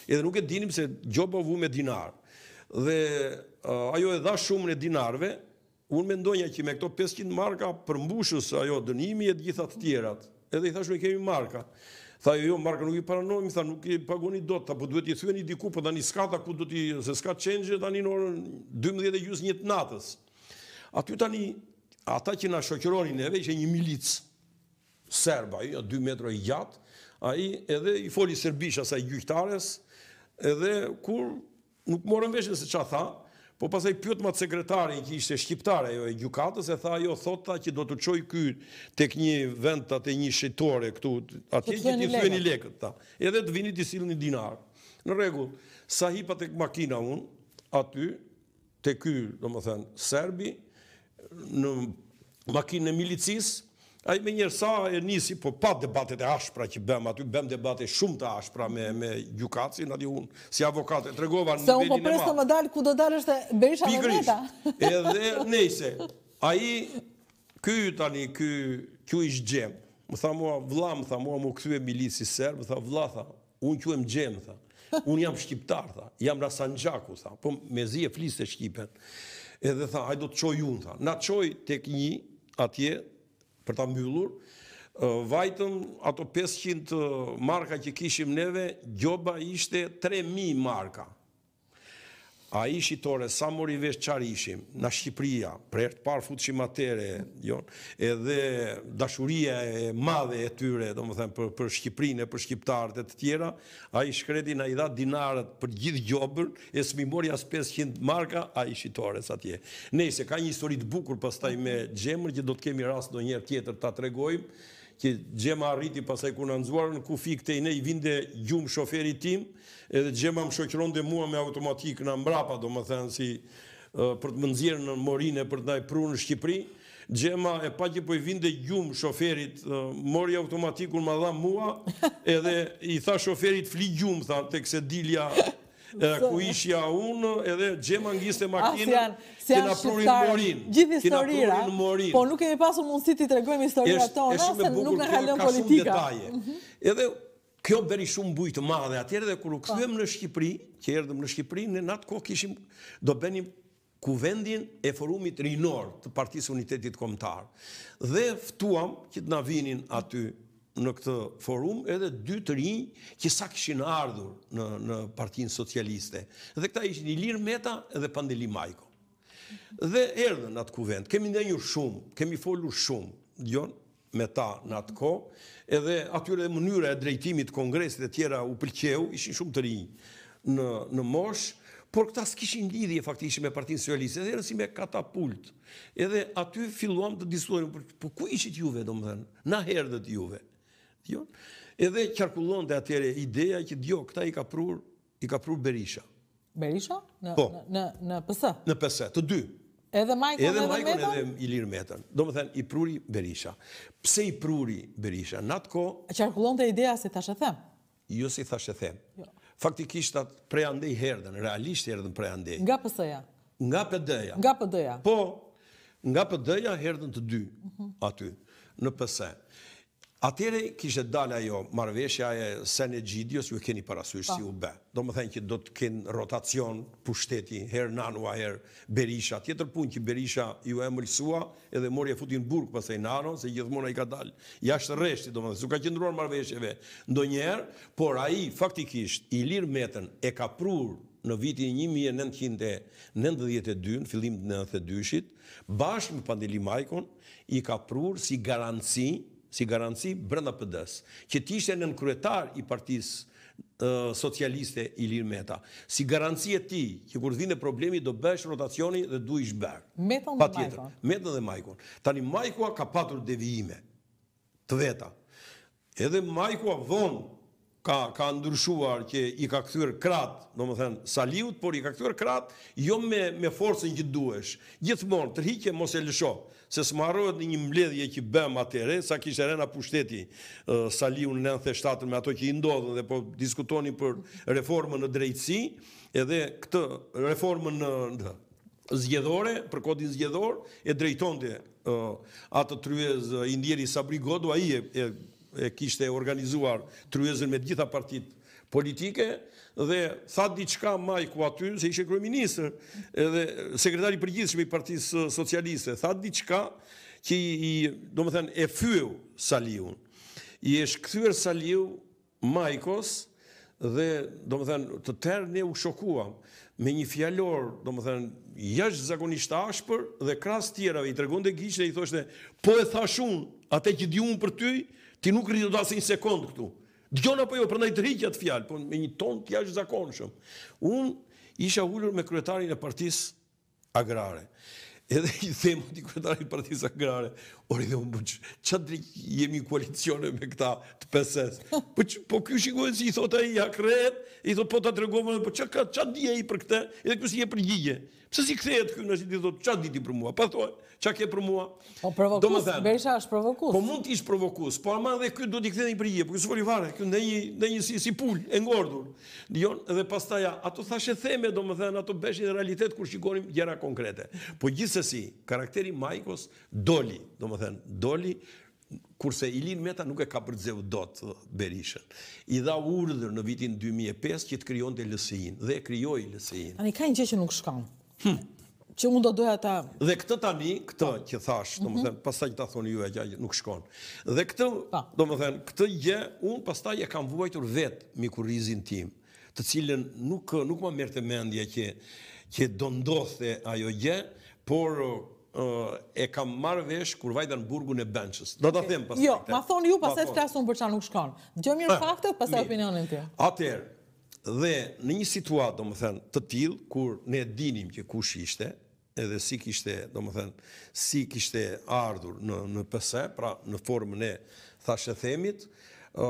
edhe nuk e dinim se gjoba vu me dinar. Dhe uh, ajo e dha shumën e dinarve, unë mendoja që me këto 500 marka përmbushës ajo dënimi e gjithat tjerat, edhe i thashu e kemi marka. Tha jo, jo, marka nuk i paranojmë, tha nuk i pagoni do, tha po duhet i thujen i diku, po tani një skata, ku do t'i, se s'ka qenjë, tani në nërën 12 gjusë njëtë natës. Aty tani, ata që nga shokëroni neve, që një milicë, serba, jo, 2 metro i gjatë, a i edhe i foli sërbisha sa i gjyqtares, edhe kur nuk morën veshën se qa tha, po pasaj pjot ma të sekretarin që ishte shqiptare jo e gjukatës, e tha jo, thot tha që do të qoj ky tek një vend të atë një shqitore këtu, atje që t'i thueni lekët, ta. edhe të vini t'i silë një dinar. Në regull, sa hipa tek makina unë, aty, të ky, do më thënë, serbi, në makinë e milicisë, A i me njërësa e nisi, po pa debatet e ashpra që bëm, aty bëm debatet shumë të ashpra me gjukaci, në di unë, si avokate, të regova në bedin e ma. Se unë po presë të më dalë, ku do dalë është e berisha në neta. Edhe nejse, a i, kjo tani, kjo ishë gjemë, më tha mua, vla, më tha mua, më këthu e milisi serbë, më tha, vla, tha, unë kjo e më gjemë, tha, unë jam shqiptar, tha, jam rasan gjaku, tha, po me zi e flisë shqipen, edhe tha, do të qoj unë, tha, na qoj tek një atje, për ta mbyllur vajtën ato 500 marka që kishim neve gjoba ishte 3000 marka a i shqitore, sa mori vesh qar ishim, në Shqipria, për e të parë futëshim atere, jon, edhe dashuria e madhe e tyre, do më thëmë, për, për Shqiprinë, për Shqiptarët e të tjera, a i shkredi në i dha dinarët për gjithë gjobër, e së mi mori as 500 marka, a i shqitore, sa tje. Nëjse, ka një historit bukur pas me gjemër, që do të kemi rast në njerë tjetër të atregojmë, që gjema arriti pasaj ku në nëzuarë në kufi të i ne i vinde gjumë shoferi tim, edhe gjema më shoqëron dhe mua me automatikë në mbrapa, do më thënë si për të më në morinë e për të najpru në Shqipëri, Gjema e pa që po i vinde gjumë shoferit, mori automatikun ma dha mua, edhe i tha shoferit fli gjumë, tha, tek se dilja ku ishja unë edhe gjema ngiste ah, makina, kena prurin morin. Gjithë historira, po nuk kemi pasu mundësi të tregojmë historira tona, se nuk në halën politika. Mhm. Edhe kjo beri shumë bujtë madhe atjerë dhe kër u po. këthujem në Shqipëri, që erdhëm në Shqipëri, në natë kohë kishim, do benim kuvendin e forumit rinor të partisë unitetit komtar. Dhe ftuam që të na vinin aty në këtë forum edhe dy të rinj që sa kishin ardhur në në Partinë Socialiste. Dhe këta ishin Ilir Meta dhe Pandeli Majko. Dhe erdhën atë kuvent. Kemi ndenjur shumë, kemi folur shumë, dëgjon, me ta në atë kohë, edhe atyre dhe mënyra e drejtimit kongresit e tjera u pëlqeu, ishin shumë të rinj në në mosh, por këta s'kishin lidhje faktikisht me Partinë Socialiste, edhe si me katapult. Edhe aty filluam të diskutojmë për, ku ishit juve, domethënë, na herdhët juve. Djok. Edhe qarkullon dhe atyre ideja që djo, këta i ka prur, i ka prur Berisha. Berisha? Në, po. Në, në pësë? Në pësë, të dy. Edhe Majkon edhe, edhe, edhe, edhe Ilir Metën. Do më thënë, i pruri Berisha. Pse i pruri Berisha? Në atë ko... qarkullon dhe ideja se thashe them? Jo se thashe them. Jo. Faktikisht atë prej andej herdën, realisht herdën prej andej. Nga pësë ja? Nga pëdëja. Nga pëdëja. Po, nga pëdëja herdën të dy, aty, në pësë. Atere kishtë dalë ajo marveshja e Senet Gjidios, ju keni parasysh po. si u be. Do më thënë që do të kënë rotacion pushteti, herë Nanua, herë Berisha. Tjetër punë që Berisha ju e mëllësua edhe mori e futin burkë përse i Nano, se gjithmona i ka dalë jashtë reshti, do më thënë, su ka qëndruar marveshjeve ndo njerë, por aji faktikisht i lirë metën e ka prur në vitin 1992, në fillim të 92-shit, bashkë me Pandeli Majkon, i ka si garanci si garanci brenda pëdës, që ti ishte nën kryetar i partisë socialiste i lirë meta. Si garanci e ti, që kur dhine problemi, do bësh rotacioni dhe du ish bërë. Meta dhe majkon. Meta dhe majkon. Tani majkua ka patur devijime të veta. Edhe majkua vonë ka, ndryshuar që i ka këthyrë kratë, në më thënë saliut, por i ka këthyrë kratë, jo me, me forcën që duesh. Gjithmonë, tërhiqe mos e lësho, se së marrojët një mbledhje që bëm atere, sa e rena pushteti saliun në në me ato që i ndodhën dhe po diskutoni për reformën në drejtësi, edhe këtë reformën në, zgjedhore, për kodin zgjedhor, e drejton të atë të uh, indjeri Sabri Godu, a i e e kishte organizuar tryezën me gjitha partit politike, dhe tha diçka majku aty, se ishe kërëminisër edhe sekretari përgjithshme i partisë socialiste, tha diçka që i, do më thënë, e fyu saliu, i eshë këthyër saliu majkos, dhe, do më thënë, të tërë ne u shokuam, me një fjallor, do më thënë, jashtë zakonisht ashpër, dhe kras tjera, i tërgonde gjishtë, dhe i thoshte, po e thashun, atë e që di unë për tyjë, Ti nuk rritë të asin sekund këtu. Dëgjona apo jo, për të rikja të fjalë, por me një ton të jashtë zakonëshëm. Unë isha ullur me kryetarin e partis agrare. Edhe i themë të kryetarin e partis agrare, Ori dhe po unë, që të jemi koalicione me këta të pëses? Po po kjo shikohen si i thot e i akret, i thot po të të regome, po që ka, që të dhja i për këte, edhe kjo si je për gjigje. Pse si këthej e të kjo në si të dhjot, që të diti për mua, pa thot, që ke për mua? O po, provokus, Bejsha është provokus. Po mund të ishë provokus, po ama dhe kjo do t'i këthej e i për gjigje, po kjo së vare, kjo në një një si pull, e ngordur. Dion, edhe pas ta ato thashe theme, do më dhe ato beshë realitet, kur shikorim gjera konkrete. Po gjithsesi, karakteri Majkos doli, do m thënë, doli, kurse Ilin Meta nuk e ka për zeu dot Berishën. I dha urdhër në vitin 2005 që të krijonte LSI-n dhe e krijoi LSI-n. Ani ka një gjë që nuk shkon. Hm. Që unë do doja ta Dhe këtë tani, këtë që thash, më mhm. thënë, -hmm. pastaj ta thoni ju ajo nuk shkon. Dhe këtë, thënë, këtë gjë unë pastaj e kam vuajtur vet mikurrizin tim, të cilën nuk nuk më merrte mendja që që do ndodhte ajo gjë, por e kam marrë vesh kur vajta në burgun e Benches. Do ta them pastaj. Jo, ma thoni ju pastaj flasun për çfarë nuk shkon. Dgjoj mirë eh, faktet, pastaj opinionin ti. Atëherë, dhe në një situatë, domethënë, të tillë kur ne dinim që kush ishte, edhe si kishte, domethënë, si kishte ardhur në në PS, pra në formën e thashë themit, ë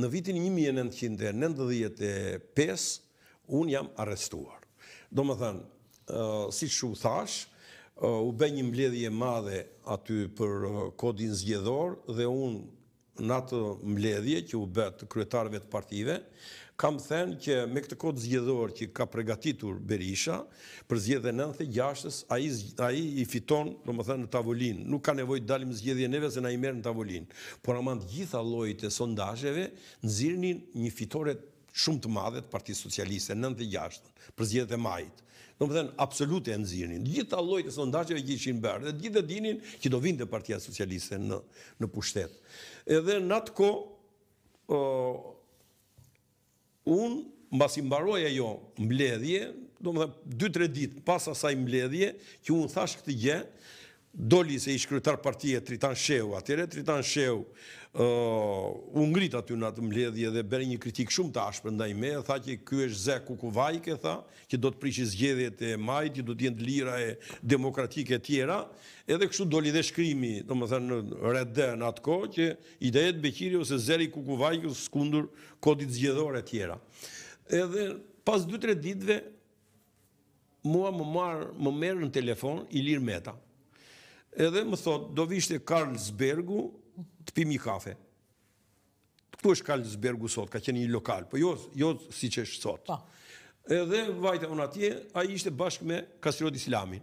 në vitin 1995 un jam arrestuar. Domethënë, ë uh, siç u thash, u bën një mbledhje madhe aty për kodin zgjedhor dhe unë në atë mbledhje që u bë të kryetarëve të partive kam thënë që me këtë kod zgjedhor që ka përgatitur Berisha për zgjedhjen e 96 s ai ai i fiton domethënë në tavolin nuk ka nevojë të dalim zgjedhje neve se na i merr në tavolin por ama të gjitha llojit e sondazheve nxirrnin një fitore shumë të madhe të Parti Socialiste 96, për zgjedhjet e majit. Do të thënë e nëzirin. Gjithë ta e sondazheve që bërë, dhe gjithë dinin që do vinte Partia Socialiste në në pushtet. Edhe në atë ko, unë, uh, un mbasi mbaroi ajo mbledhje, do të thënë 2-3 ditë pas asaj mbledhje, që unë thash këtë gjë, doli se i shkrytar partie Tritan Sheu, atyre Tritan Sheu uh, ungrit aty në atë mbledhje dhe bërë një kritik shumë të ashpër ndaj me, tha që ky është ze ku ku vajke, tha, që do të prishi zgjedhjet e majt, që do të jenë lira e demokratike tjera, edhe kështu doli dhe shkrimi, do më thënë, redë në atë ko, që jetë Bekiri ose zeri ku ku vajke, skundur kodit zgjedhore tjera. Edhe pas 2-3 ditve, mua më marë, më merë në telefon, Ilir Meta. Edhe më thot, do vishte Karl Zbergu, të pimi kafe. Këtu është kalë sot, ka qenë një lokal, po jo, jo si që është sot. Pa. Po. Edhe vajta unë atje, a i ishte bashkë me Kastrioti Silamin.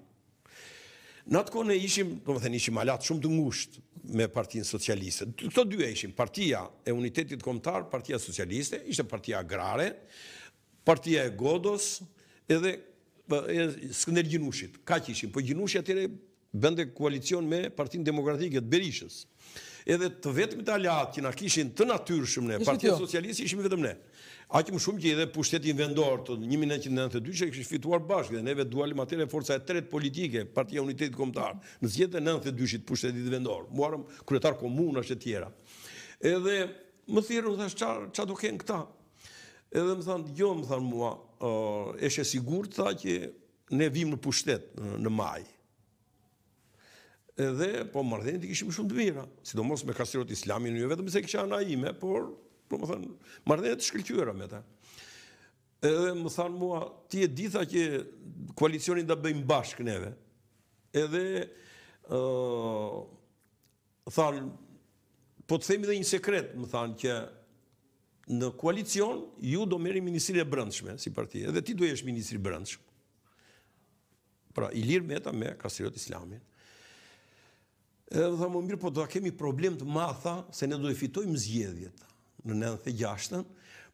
Në atë kone ishim, në më thënë, ishim alatë shumë të ngushtë me partinë socialiste. Këto dy e ishim, partia e unitetit komtar, partia socialiste, ishte partia agrare, partia e godos, edhe së këndër gjinushit, ka që ishim, po gjinushit atyre bëndë koalicion me partinë demokratikët Berishës, edhe të vetëm të aljatë që në kishin të natyrshëm ne, partijet socialisi ishme vetëm ne. A më shumë që edhe pushtetin vendorë të 1992 që e kështë fituar bashkë dhe neve dualim atëre forca e tret politike, partija unitetit komtarë, në zjetë e 92 shit të pushtetit vendorë, muarëm kryetar komunë ashtë e tjera. Edhe më thirën, më thashtë qa do kënë këta? Edhe më thanë, jo më thanë mua, eshe sigur të tha që ne vim në pushtet në majë edhe po marrëdhënit i kishim shumë të mira, sidomos me kastrot islamin, jo vetëm se kisha ana ime, por po më thon me ta. Edhe më than mua, ti e ditha që koalicionin da bëjmë bashkë neve. Edhe ë po të themi dhe një sekret, më than që në koalicion ju do meri ministri e brendshme si parti, edhe ti do jesh ministri i brendshëm. Pra i lirë me ta me Kastriot Islamin. Edhe tha më mirë, po do të kemi problem të madh tha, se ne do të fitojmë zgjedhjet në 96-ën,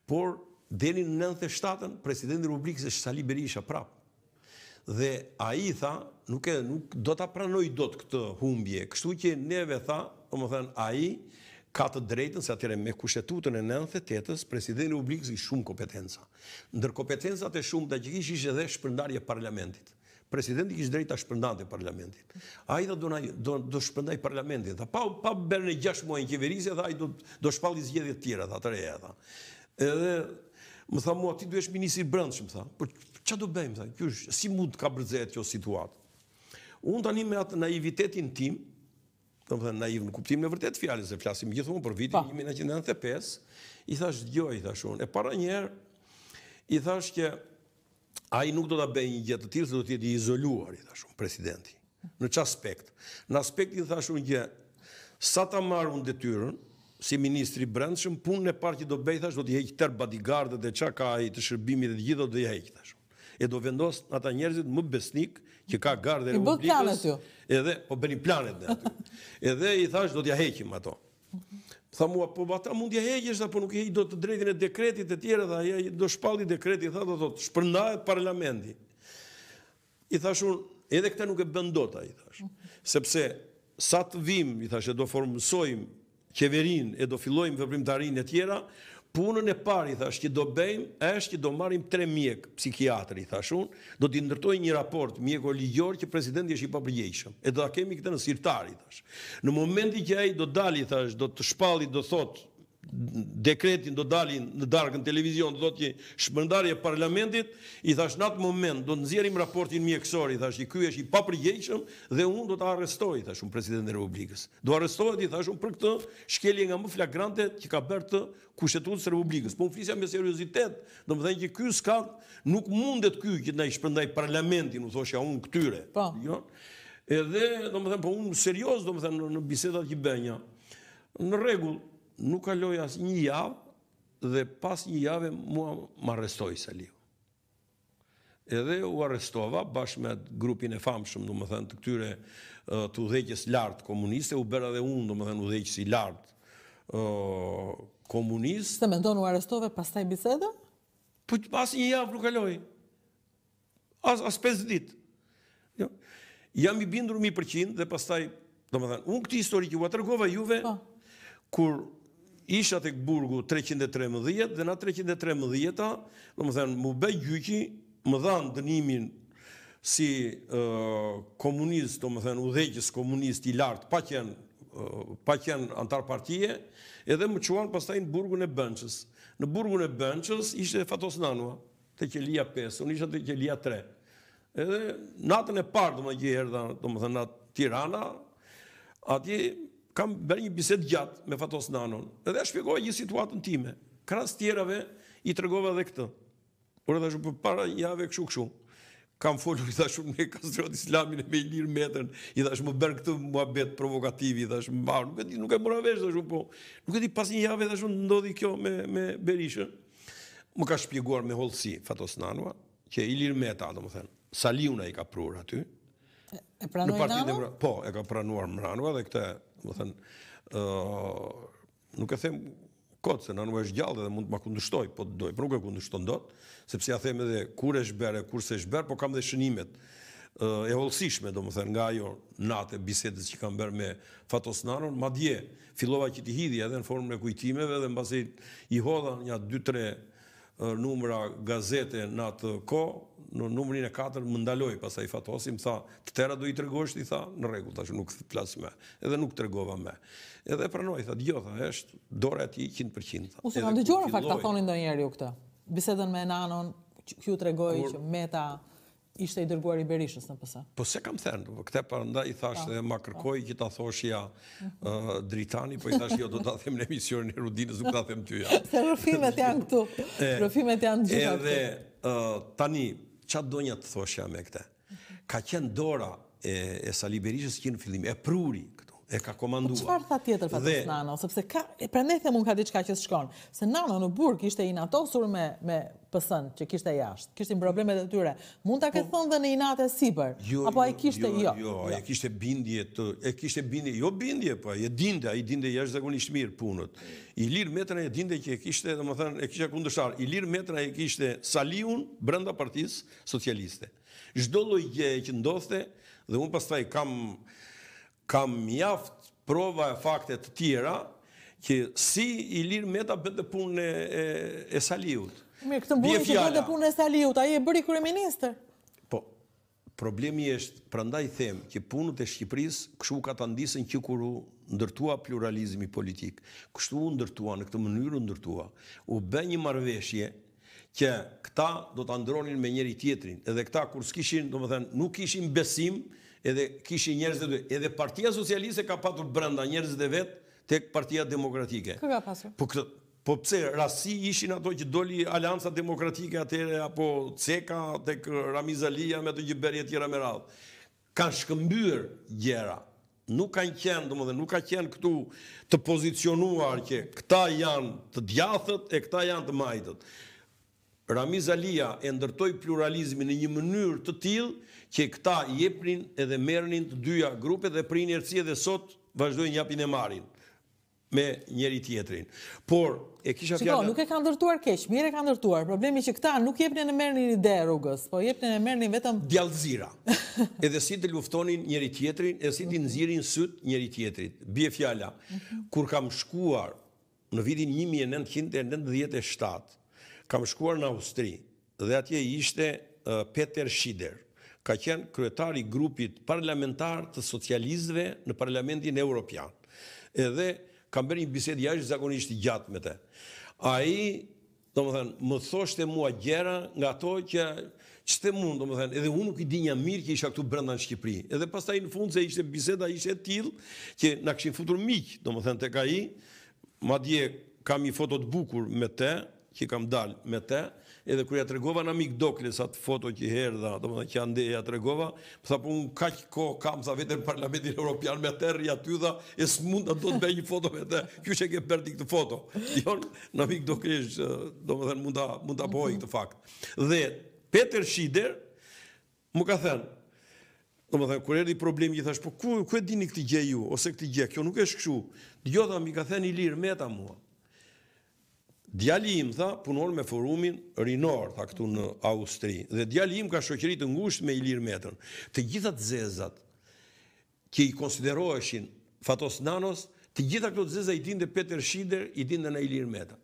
por deri në 97-ën presidenti i Republikës është Sali Berisha prap. Dhe ai tha, nuk e nuk do ta pranoj dot këtë humbje. Kështu që neve tha, domethënë ai ka të drejtën se atyre me kushtetutën e 98-ës, presidenti i Republikës i shumë kompetenca. Ndër kompetencat e shumë da që kishë ishe dhe shpërndarje parlamentit presidenti i drejt të shpërndante të parlamentit. Ai do do do shpërndaj parlamentin. Ta pa pa në 6 muaj në qeverisë, tha ai do do shpalli zgjedhje të tjera, tha të reja, tha. Edhe më tha mua ti dësh ministri i brendshëm, tha, por që do bëjmë, tha? Ky është si mund ka bërë kjo situatë. Unë tani me atë naivitetin tim, domethënë naiv në kuptimin e vërtetë filialën se flasim gjithmonë për vitin 1995, i thash dëgjoj, thashë unë. E para një herë i thash që ai nuk do ta bëjë një gjë të tillë se do të jetë i izoluar i thashun presidenti. Në çast aspekt? Në aspektin thashun gjë sa ta marr un detyrën si ministri i brendshëm, punën e parë që do bëj thash do të heq tër badigardët dhe çka ka ai të shërbimit dhe të gjithë do t'i heq thashun. E do vendos ata njerëzit më besnik që ka gardë e publikës. Edhe po bëni planet dhe aty. Edhe i thash do t'i heqim ato. Mhm. Tha mua, po ata mundja heqesh, apo nuk i do të drejtin e dekretit e tjerë, dhe aja do shpalli dekretit, tha do të shpërndahet parlamenti. I thash edhe këta nuk e bëndota, ai, thash. Sepse, sa të vim, i thashë e do formësojmë qeverinë e do fillojmë vëprimtarin e tjera, punën e parë i thash që do bëjmë është që do marrim tre mjek psikiatër i thash unë do t'i ndërtoj një raport mjeko ligjor që presidenti është i papërgjegjshëm e do ta kemi këtë në sirtar i thash në momentin që ai do dalë i thash do të shpalli do thotë dekretin do dalin në darkën televizion, do të shmëndarje parlamentit, i thash në atë moment do të nëzirim raportin mjekësor, i thash i kuj është i papërgjeshëm dhe unë do të arrestoj, i thash unë president e Republikës. Do arrestoj, i thash unë për këtë shkelje nga më flagrante që ka bërë të kushtetutës Republikës. Po më flisja me seriositet, do më dhejnë që kuj s'ka nuk mundet kuj që të nëjë shpëndaj parlamentin, u thosha unë këtyre. Po. Jo? Edhe, do më dhejnë, po unë serios, do më në bisetat që bënja, në regullë, nuk kaloj asë një javë dhe pas një javë mua më arrestoj sa Edhe u arrestova bashkë me grupin e famshëm, në më thënë të këtyre të udheqës lartë komuniste, u bërë dhe unë, në më thënë udheqës i lartë komuniste. Se me ndonë u arrestove pas taj bisedo? Po pas një javë nuk kaloj, asë 5 ditë. Jo. Jam i bindur mi përqin dhe pastaj, do më thënë, unë këti histori që u atërgova juve, po. kur isha të këburgu 313 dhe na 313 dhe më thënë më gjyqi më dhanë dënimin si komunist të më thënë komunist i lartë pa qenë pa qenë antar partije edhe më quanë pastaj në burgu në bënqës në burgu në bënqës ishte fatos nanua të qelia 5 unë isha të qelia 3 edhe natën e partë më gjerë të më thënë natë tirana ati kam bërë një bisedë gjatë me Fatos Nanon, edhe a shpjegoj një situatën time. Kras tjerave i tregova edhe këtë. Por edhe shumë për po para njave këshu këshu. Kam folur i dhashur me kastrot islamin e me i lirë metrën, i dhashur më bërë këtë mua betë provokativi, i dhashur më barë, nuk e di, nuk e mora vesh, dhashur po, nuk e di pas një jave, dhashur në ndodhi kjo me, me berishën. Më ka shpjeguar me holësi Fatos Nanua, që i lirë ato do më thënë, Saliuna i ka prurë aty. E pranuar Nanua? Po, e ka pranuar Mranua dhe këte ë, nuk e them se në nuk është gjallë dhe mund të ma kundështoj, po të doj, për po nuk e kundështon dot, sepse ja them edhe kur e bërë, kur se është po kam dhe shënimet e holësishme, do më thënë, nga ajo natë e bisedës që kam bërë me Fatos Naron, ma dje, fillova që t'i hidhja edhe në formën e kujtimeve dhe në basit i hodha një 2-3 numra gazete në atë ko, në numrin e 4 më ndaloj, pas i fatosi, më tha, të do i tërgosht, i tha, në regull, tash nuk të plasë me, edhe nuk tërgova me. Edhe pranoj, tha, djo, tha, eshtë, dore ati 100%. Usë kanë dëgjora fakt, ta thonin dhe njerë ju këta, bisedën me nanon, kju të që meta ishte i dërguar i Berishës në pësa. Po se kam thënë, këte përënda i thashtë po. dhe ma kërkoj po. që ta thosh ja mhm. uh, dritani, po i thashtë jo do të thëmë në emisionin e rudinës, nuk të thëmë ty ja. Se rëfimet janë këtu, rëfimet janë gjitha këtu. dhe uh, tani, që do një të thoshja ja me këte? Mhm. Ka qenë dora e, e Sali Berishës që në fillim, e pruri këtu e ka komanduar. Po, çfarë tha tjetër Fatos Nano, sepse ka prandaj them ka diçka që shkon, se Nano në burg ishte inatosur me me PS-n që kishte jashtë. Kishte problemet e tyre. Mund ta po- këtë ke thonë dhe në inate e sipër, jo, apo ai jo, kishte jo. Jo, jo ai jo, jo. kishte bindje të, e kishte bindje, jo bindje, po e dinte, ai dinte jashtëzakonisht mirë punët. I lirë metra e dinte që e kishte, domethënë, e kishte kundërshtar. I lirë metra e kishte Saliun brenda Partisë Socialiste. Çdo lloj që ndodhte dhe un pastaj kam kam mjaft prova e fakte të tjera që si i lirë meta bëtë dhe punë e, e, Saliut. Me këtë mburi që bëndë punë e Saliut, a e bëri kërë minister? Po, problemi është, prandaj them, që punët e Shqipëris këshu ka të ndisën që kuru ndërtua pluralizmi politik, kështu u ndërtua, në këtë mënyrë u ndërtua, u bë një marveshje që këta do të ndronin me njeri tjetrin, edhe këta kur s'kishin, nuk ishin besim, edhe kishi njerëz të vetë, edhe partia socialiste ka patur brenda njerëz të vetë të partia demokratike. Kë ka pasur? Po, këtë, po pëse, rasi ishin ato që doli alianca demokratike atere, apo ceka, të Ramizalia me të e tjera me radhë. Kanë shkëmbyr gjera, nuk kanë qenë, do më dhe, nuk ka qenë këtu të pozicionuar që këta janë të djathët e këta janë të majtët. Ramiz Alia e ndërtoj pluralizmi në një mënyrë të tilë që këta jepnin edhe merrnin të dyja grupe dhe për inerci edhe sot vazhdojnë japin e marrin me njëri tjetrin. Por e kisha fjalën. Shikoj, nuk e ka ndërtuar keq, mirë e ka ndërtuar. Problemi që këta nuk jepnin e merrnin ide rrugës, po jepnin e merrnin vetëm Djalëzira. edhe si të luftonin njëri tjetrin, edhe si të nxirin syt njëri tjetrit. Bie fjala. Kur kam shkuar në vitin 1997, kam shkuar në Austri dhe atje ishte Peter Schider, ka qenë kryetari grupit parlamentar të socializve në parlamentin europian. Edhe kam bërë një bised jashtë zakonisht i gjatë me te. A i, do më thënë, më thoshte mua gjera nga to që që të mund, do më thënë, edhe unë nuk i dinja mirë që isha këtu brenda në Shqipëri. Edhe pas i në fund se ishte biseda ishte e tilë që në këshin futur mikë, do më thënë, të ka i, ma dje kam i fotot bukur me te, që kam dalë me te, edhe kërë ja të regova në mikë dokle, sa të foto që herë dha, do më dhe që andeja e ja të regova, përsa po për unë ka që ko kam sa parlamentin Europian me të aty ty dha, e së mund të do të bejnë një foto me të, kjo që ke përti këtë foto, në mikë dokle, do më dhe mund të bojnë këtë fakt. Dhe Peter Shider, më ka thënë, do më dhe kërë erdi problemi, thash, po ku e dini këtë gje ju, ose këtë gje, kjo nuk e shkëshu, jo, dhjo mi ka thënë i lirë, meta mua, Djali im tha punon me forumin Rinor tha këtu në Austri dhe djali im ka shoqëri të ngushtë me Ilir Metrën. Të gjitha të zezat që i konsideroheshin fatos nanos, të gjitha këto zeza i dinte Peter Schider, i dinte na Ilir Meta.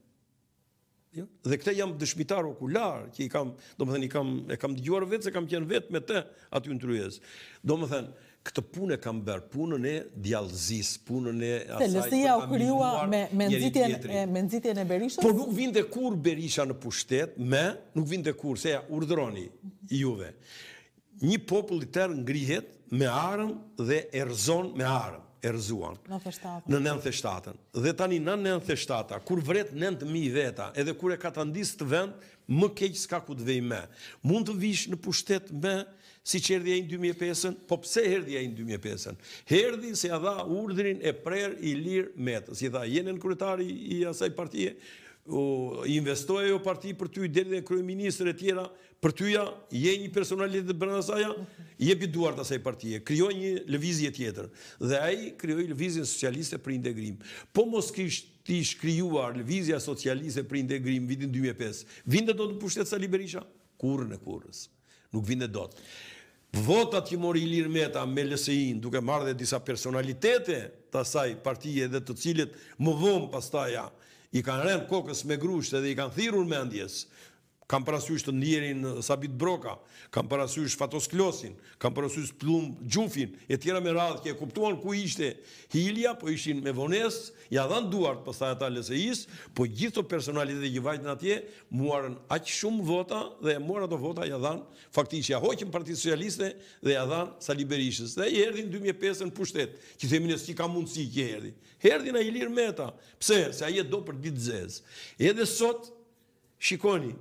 Jo? Dhe këtë jam dëshmitar okular që i kam, domethënë i kam e kam dëgjuar vetë se kam qenë vetë me të aty në Tryezë. Domethënë, këtë punë kam bërë, punën e djallëzis, punën e asaj... Se lësia u kryua me, me nëzitjen e, e Berisha? Po nuk vinde kur Berisha në pushtet, me, nuk vinde kur, se ja, urdroni juve. Një popull i tërë ngrihet me arëm dhe erzon me arëm, erzuan. Në 97. Në 97. Dhe tani në 97, kur vret 9.000 veta, edhe kur e ka të ndisë të vend, më keqë s'ka ku të vej me. Mund të vish në pushtet me si që erdhja i në 2005-ën, po pse erdhja i në 2005-ën? Herdhi se a dha urdrin e prer i lirë metës, i dha jenën kërëtari kryetari i asaj partije, investoja jo parti për ty, deli dhe kryeministr e tjera, për tyja, je një personalitet bërën asaja, je biduar të asaj partije, kryoj një lëvizje tjetër, dhe aji kryoj lëvizje socialiste për integrim. Po mos kështi shkryuar lëvizja socialiste për integrim vitin 2005, vindet do të pushtet sa Liberisha? Kurën e kurës. Nuk vindet do të votat që mori Ilir Meta me lësein duke marrë dhe disa personalitete të asaj partije dhe të cilët më dhomë pastaja i kanë rënë kokës me grusht dhe i kanë thirur me andjes kam parasysh të ndjerin Sabit Broka, kam parasysh Fatos Klosin, kam parasysh Plum Gjufin, e tjera me radhë, kje kuptuan ku ishte Hilja, po ishin me Vones, ja dhanë duart për thajata Leseis, po gjithë të personalitet e gjivajt në atje, muarën aqë shumë vota dhe muarën ato vota ja dhanë, faktisht ja hoqën Parti Socialiste dhe ja dhanë Saliberishës. Dhe i erdi në 2005 në pushtet, që themi në si ka mundësi kje erdi. Herdi në Hilir Meta, pse, se aje do për ditë zezë. Edhe sot, shikoni,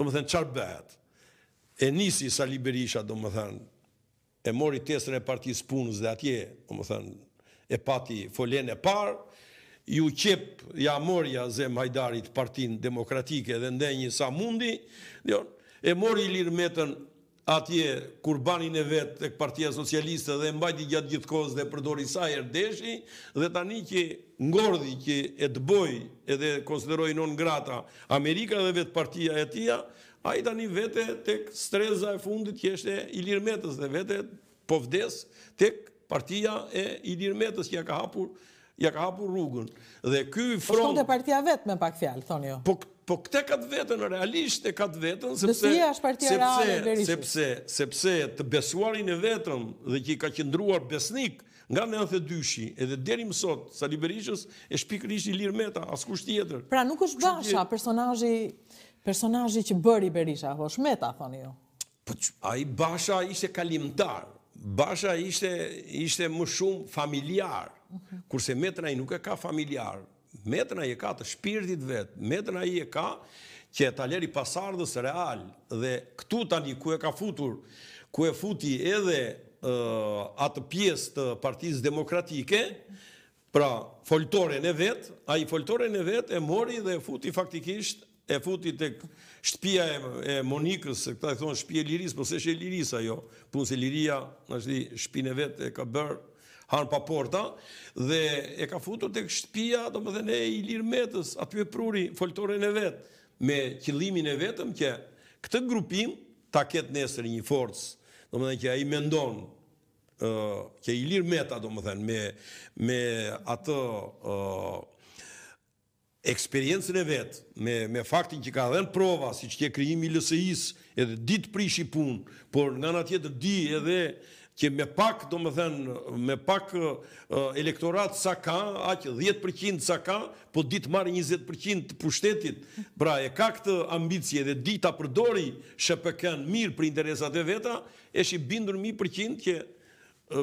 do më thënë, qarë bëhet? E nisi Sali Berisha, do më thënë, e mori tesën e partijës punës dhe atje, do më thënë, e pati folen e parë, ju qep, ja morja zem hajdarit partin demokratike dhe ndenjë sa mundi, e mori lirë metën atje kurbanin e vetë të partia socialiste dhe mbajti gjatë gjithë kohës dhe përdori sa e rdeshi, dhe tani që ngordhi që e të boj edhe konsideroj non grata Amerika dhe vetë partia e tia, a i tani vete të streza e fundit që eshte i lirmetës dhe vete povdes të partia e i lirmetës që ja ka hapur, ja ka hapur rrugën. Dhe këj po front... Po shkonte partia vetë me pak fjalë, thonë jo. Po këtë Po këte ka të vetën, realisht e ka të vetën, sepse të besuarin e vetën dhe që i ka qëndruar besnik nga në nëthë dyshi, edhe deri mësot, sa li berishës e shpikrish i lirë meta, as kusht tjetër. Pra nuk është basha personajë që bërë i berisha, a është meta, thoni jo. Po a i basha ishte kalimtar, basha ishte më shumë familjar, mhm. kurse metra i nuk e ka familjar metrën a i e ka të shpirtit vetë, metrën a i e ka që e taleri pasardhës real dhe këtu tani ku e ka futur, ku e futi edhe atë pjesë të partijës demokratike, pra foltore në vetë, a i foltore në vetë e mori dhe e futi faktikisht e futi të shtëpia e Monikës, se këta e thonë shtëpia e Liris, përse po shtëpia e Liris, ajo, punë se Liria, në shtëpia e vetë e ka bërë, hanë pa porta, dhe e ka futur të kështëpia, do më dhe ne i lirë metës, aty e pruri foltorën e vetë, me qëllimin e vetëm që këtë grupim ta ketë nesër një forcë, do më dhe që a i mendonë, që i lirë meta, do më thënë, me, me atë eksperiencën e vetë, me, me faktin që ka dhenë prova, si që ke kryimi lësëjisë edhe ditë i punë, por nga nga tjetër di edhe që me pak, do më thënë, me pak elektorat sa ka, aqë 10% sa ka, po ditë marë 20% për shtetit, pra e ka këtë ambicje dhe dita përdori shë pëken mirë për interesat e veta, e shi bindur mi që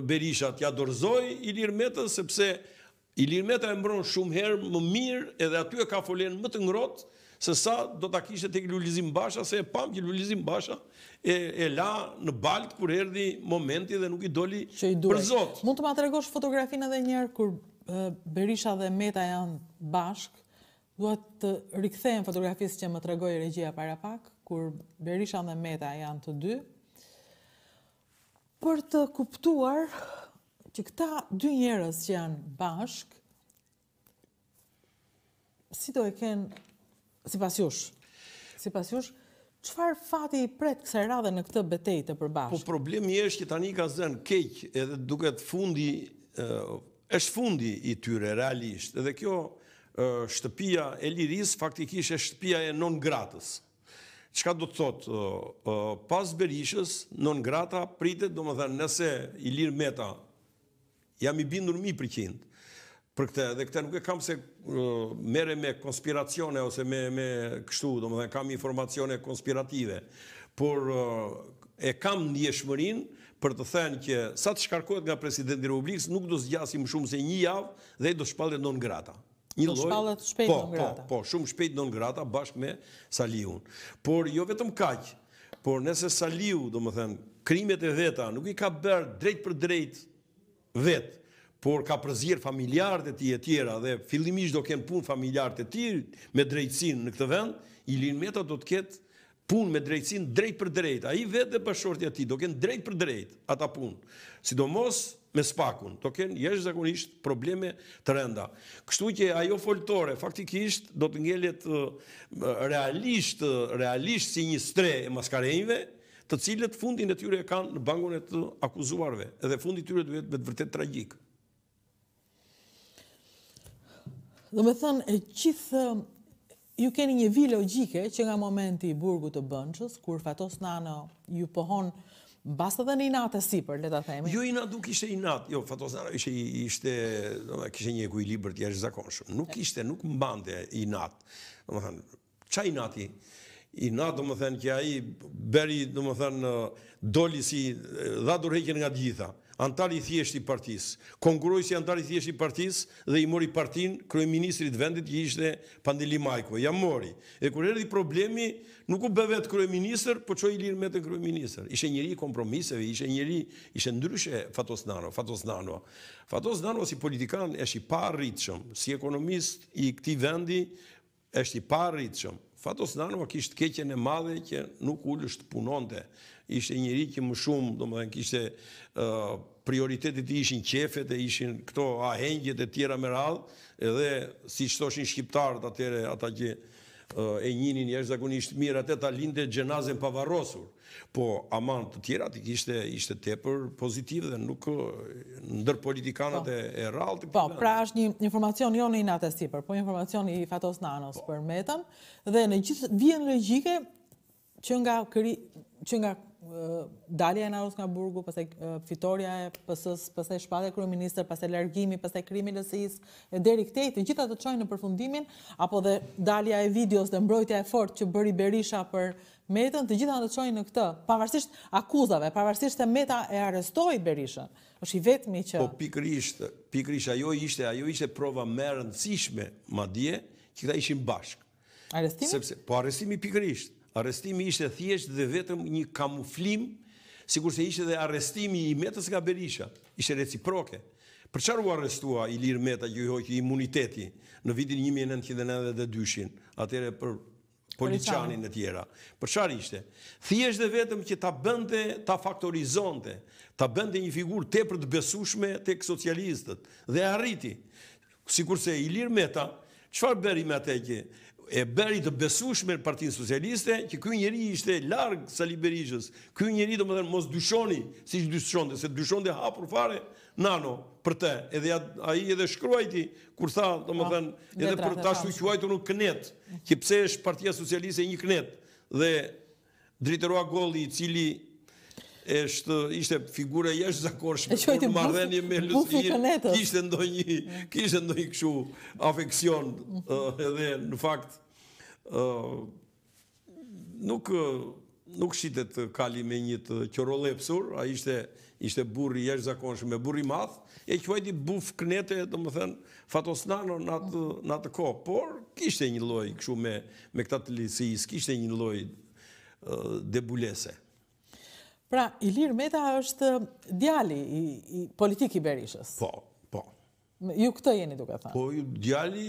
Berisha ja dorzoj i lirmetë, sepse i lirmetë e mbron shumë herë më mirë edhe aty e ka folen më të ngrotë, se sa do ta kishte tek Lulizim Basha se e pam që Lulizim Basha e e la në baltë, kur erdhi momenti dhe nuk i doli për Zot. Mund të ma tregosh fotografinë edhe një herë kur Berisha dhe Meta janë bashk. Dua të rikthehem fotografisë që më tregoi regjia para pak kur Berisha dhe Meta janë të dy. Për të kuptuar që këta dy njerëz që janë bashk si do e kenë Si pas jush, si pas jush, qëfar fati i pret kësa radhe në këtë betej të përbashkë? Po problemi e shkë tani ka zënë keq edhe duket fundi, është fundi i tyre realisht. Edhe kjo shtëpia e liris faktikisht e shtëpia e non gratës. Qka do të thotë, pas berishës, non grata pritet, do më thënë, nëse i lirë meta, jam i bindur mi për qindë, për këtë, dhe këtë nuk e kam se uh, mere me konspiracione ose me, me kështu, do më dhe kam informacione konspirative, por uh, e kam një shmërin për të thënë që sa të shkarkohet nga presidenti Republikës, nuk do më shumë se një javë dhe do shpallet në grata. Një do shpallet shpejt po, në grata. Po, po, shumë shpejt në grata bashkë me Saliun. Por jo vetëm kajtë, por nëse Saliu, do më thënë, krimet e veta nuk i ka bërë drejt për drejt vetë, por ka përzirë familjarët e ti e tjera dhe fillimisht do kënë punë familjarët e ti me drejtsin në këtë vend, i linë meta do të ketë punë me drejtsin drejt për drejt, a i vetë dhe përshorti e ti, do kënë drejt për drejt ata punë, sidomos me spakun, do kënë jeshtë zakonisht probleme të renda. Kështu që ajo foltore, faktikisht do të ngellit realisht, realisht si një stre e maskarejnve, të cilët fundin e tyre e kanë në bangon e të akuzuarve, edhe fundin e tyre dhe vetë vërtet tragikë. Dhe me thënë, e qithë, ju keni një vi logike që nga momenti i burgu të bënqës, kur fatos nana ju pohon Basta dhe një natë e sipër, le ta themi. Jo, i natë nuk ishte i natë. Jo, fatos nara, ishte, ishte, ishte një ekuilibër të jashtë zakonshëm. Nuk ishte, nuk mbande i natë. Në më thënë, qa i natë i? I natë, në më thënë, kja i beri, në më thënë, doli si dha durheqen nga gjitha antar i thjesht i partisë. Konkuroi si antar i thjesht i partisë dhe i mori partin kryeministrit të vendit që ishte Pandeli Majku. Ja mori. E kur erdhi problemi, nuk u bë vet kryeminist, por çoi i lirë me të kryeminist. Ishte njëri i kompromiseve, ishte njëri, ishte ndryshe Fatos Nano, Fatos Nano. Fatos Nano si politikan është i paarritshëm, si ekonomist i këtij vendi është i paarritshëm. Fatos Nano kishte keqen e madhe që nuk ulësh të punonte ishte njëri që më shumë, do më dhe në kishte prioritetit ishin qefet, e ishin këto ahengjet e tjera më radhë, edhe si thoshin shqiptarët atyre ata që e njinin jeshtë zakun ishtë mirë atë ta linde gjenazën pavarosur. Po aman të tjera të kishte ishte tepër pozitiv dhe nuk ndër politikanët po. e rralë. Po, pra është një informacion jo në inate sipër, po informacion i fatos nanos po. për metën dhe në gjithë vjen regjike që nga dalja e Narus nga Burgu, pasaj fitorja e pësës, pasaj shpate kërën minister, pasaj largimi, pasaj krimi lësis, deri këtejt, në gjitha të qojnë në përfundimin, apo dhe dalja e videos dhe mbrojtja e fort që bëri Berisha për metën, të gjitha të qojnë në këtë, pavarësisht akuzave, pavarësisht se meta e arestoj Berisha, është i vetëmi që... Po pikrisht, pikrisht, ajo ishte, ajo ishte prova më rëndësishme, ma dje, që këta ishim bashkë. Po arestimi pikrisht, Arestimi ishte thjesht dhe vetëm një kamuflim, si kurse ishte dhe arestimi i metës nga Berisha, ishte reciproke. Për qarë u arestua i lirë meta që i hoqë imuniteti në vitin 1992, atere për policianin e tjera. Për qarë ishte? Thjesht dhe vetëm që ta bënde, ta faktorizonte, ta bënde një figur të për të besushme të eksocialistët dhe arriti. Si kurse i lirë meta, qëfar beri me atë e e bëri të besueshme Partinë Socialiste, që ky njerëz ishte larg Saliberishës. Ky më domethënë mos dyshoni, siç dyshonte, se dyshonte hapur fare Nano për të. Edhe ai edhe shkruajti kur tha domethënë ah, edhe për ta shkruajtu në knet, që pse është Partia Socialiste një knet dhe Dritorua Golli i cili është ishte figura jashtëzakonshme në marrëdhënie me Lucin. Kishte ndonjë kishte ndonjë kështu afeksion edhe në fakt ë nuk nuk shqitet kali me një të qorollepsur, a ishte ishte burri jashtëzakonshëm, me burri i madh, e quajti buf knete, domethën thënë, në atë në atë kohë, por kishte një lloj kështu me me të lisis, kishte një lloj debulese. Pra, Ilir Meta është djali i, politikë politik i Berishës. Po, po. Ju këtë jeni duke thënë. Po, djali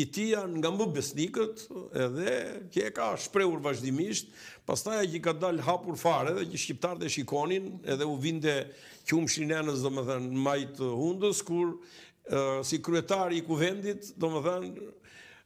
i ti janë nga më besnikët edhe kje ka shprehur vazhdimisht, pastaj që ka dalë hapur fare dhe që shqiptarët e shikonin edhe u vinde qumë shinenës dhe më thënë majtë hundës, kur si kryetari i kuvendit, dhe më thënë,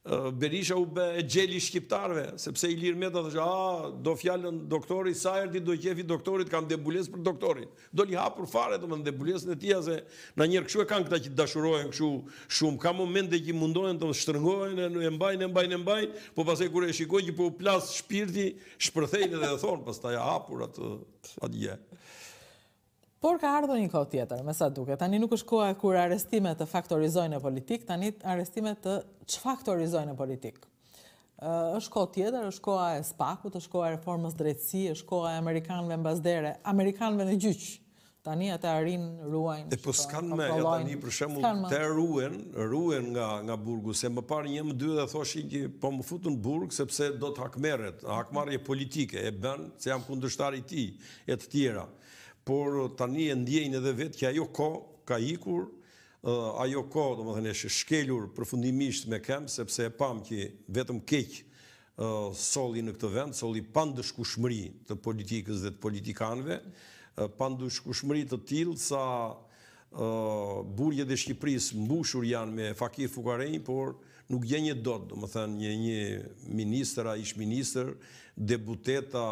Berisha u bë e gjeli shqiptarve, sepse i lirë me të a, do fjallën doktori, sa e do kjefi doktorit, kanë debules për doktorit. Do li hapë për fare, do më në debules në tia, se në njërë këshu e kanë këta që të dashurojnë këshu shumë. Ka momente që mundohen të më shtërngojnë, e mbajnë, e mbajnë, e mbajnë, po pas e kure e shikojnë që po plasë shpirti, shpërthejnë dhe dhe thonë, pas ta ja Por ka ardhë një kohë tjetër, me sa duke, tani nuk është koha kur arestimet të faktorizojnë e politik, tani arestimet të që faktorizojnë e politik. është kohë tjetër, është koha e spakut, është koha e reformës drejtësi, është koha e Amerikanëve në bazdere, Amerikanëve në gjyqë, tani atë arin ruajnë. E po s'kanë me, tani për shemë të ruen, ruen nga, nga burgu, se më parë një më dy dhe thoshi që po më futën burg, sepse do të hakmeret, hakmarje politike, e ben, se jam kundështari ti, e të tjera por uh, tani e ndjejnë edhe vetë që ajo ko ka ikur, uh, ajo ko do më thënë e shkelur përfundimisht me kemë, sepse e pam që vetëm keqë uh, soli në këtë vend, soli pandëshku shmëri të politikës dhe të politikanve, pandëshku shmëri të tilë sa burje dhe Shqipëris mbushur janë me fakir fukarejnë, por nështë, nuk gjenje dot, do më thënë një një ministra, ish minister, debuteta,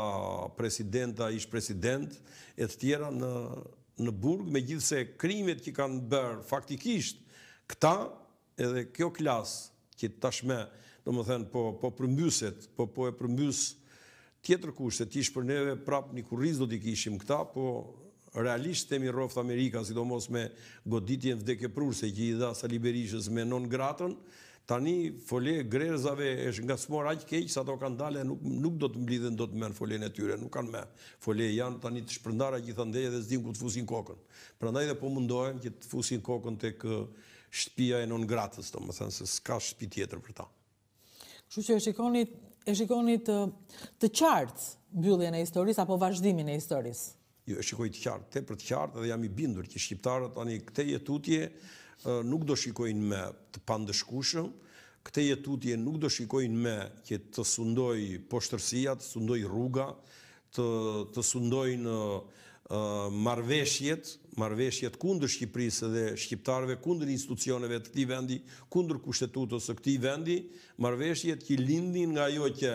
presidenta, ish president, e të tjera në, në burg, me gjithë se krimet që kanë bërë faktikisht, këta edhe kjo klas që tashme, do më thënë, po, po përmbyset, po, po e përmbys tjetër kushtet, që ishë për neve prap një kurriz do t'i kishim këta, po realisht temi roft Amerika, sidomos me goditjen vdekje prurse që i dha sa liberishës me non gratën, Tani folje grezave është nga smor aq keq sa do kanë dalë nuk nuk do të mblidhen do të menë foljen e tyre, nuk kanë më. Folje janë tani të shpërndara gjithandej dhe s'din ku të fusin kokën. Prandaj dhe po mundohen që të fusin kokën tek shtëpia e non gratës, domethënë se s'ka shtëpi tjetër për ta. Kështu që e shikoni e shikoni të qartë mbylljen e historisë apo vazhdimin e historisë. Jo, e shikoj të qartë, tepër të qartë dhe jam i bindur që shqiptarët tani këtë jetutje nuk do shikojnë me të pandëshkushëm, këte jetutje nuk do shikojnë me që të sundoj poshtërsia, të sundoj rruga, të sundoj në marveshjet, marveshjet kundër Shqipërisë dhe Shqiptarëve, kundër institucioneve të këti vendi, kundër kushtetutës të këti vendi, marveshjet që lindin nga jo që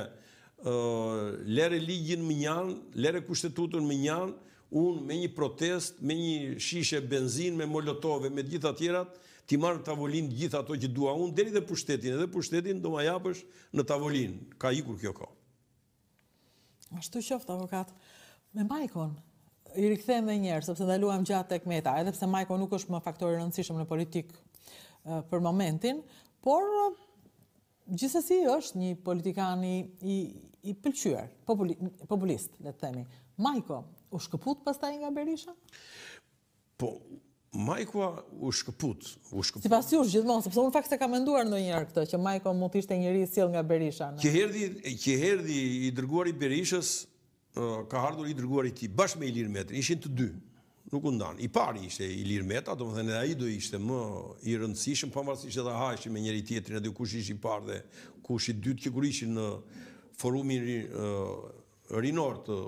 lere ligjin më njanë, lere kushtetutën më njanë, unë me një protest, me një shishe benzin, me molotove, me gjitha tjerat, ti marrë tavolin gjitha ato që dua unë, deri dhe pushtetin, edhe pushtetin do ma japësh në tavolin. Ka ikur kjo ka. Ashtu qoftë, avokat. Me Majkon, i rikthe me njerë, sepse ndaluam gjatë e kmeta, edhe pse Majkon nuk është më faktori rëndësishëm në politikë për momentin, por gjithsesi është një politikani i, i populist, le të themi. Majko, U shkëput pastaj nga Berisha? Po, Majkoa u shkëput, u Si pas jush gjithmonë, sepse unë fakt se ka menduar në njerë këtë, që Majkua mund ishte njëri s'il nga Berisha. Në. Që herdi, që herdi i dërguar i Berishës, ka hardur i dërguar i ti, bashkë me i lirë ishin të dy, nuk u I pari ishte i lirë metra, do më thënë edhe i do ishte më i rëndësishëm, pa marës ishte dhe me njeri tjetrin, edhe kush ishi i parë dhe kush i dytë, që kur ishi në forumin rinor të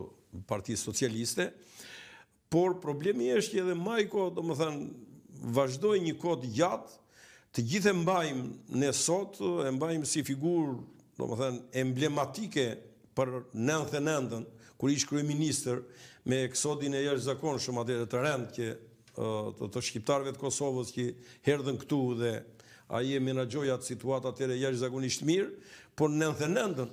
Partisë Socialiste, por problemi është që edhe majko, do më thënë, vazhdoj një kod gjatë, të gjithë e mbajmë në sot, e mbajmë si figurë, do më thënë, emblematike për 99-ën, kër ishë krye minister me eksodin e jërë zakon shumë e të rendë që të, të shqiptarve të Kosovës që herdhen këtu dhe a i e menagjoj atë situatë atyre e zakon ishtë mirë, por 99-ën,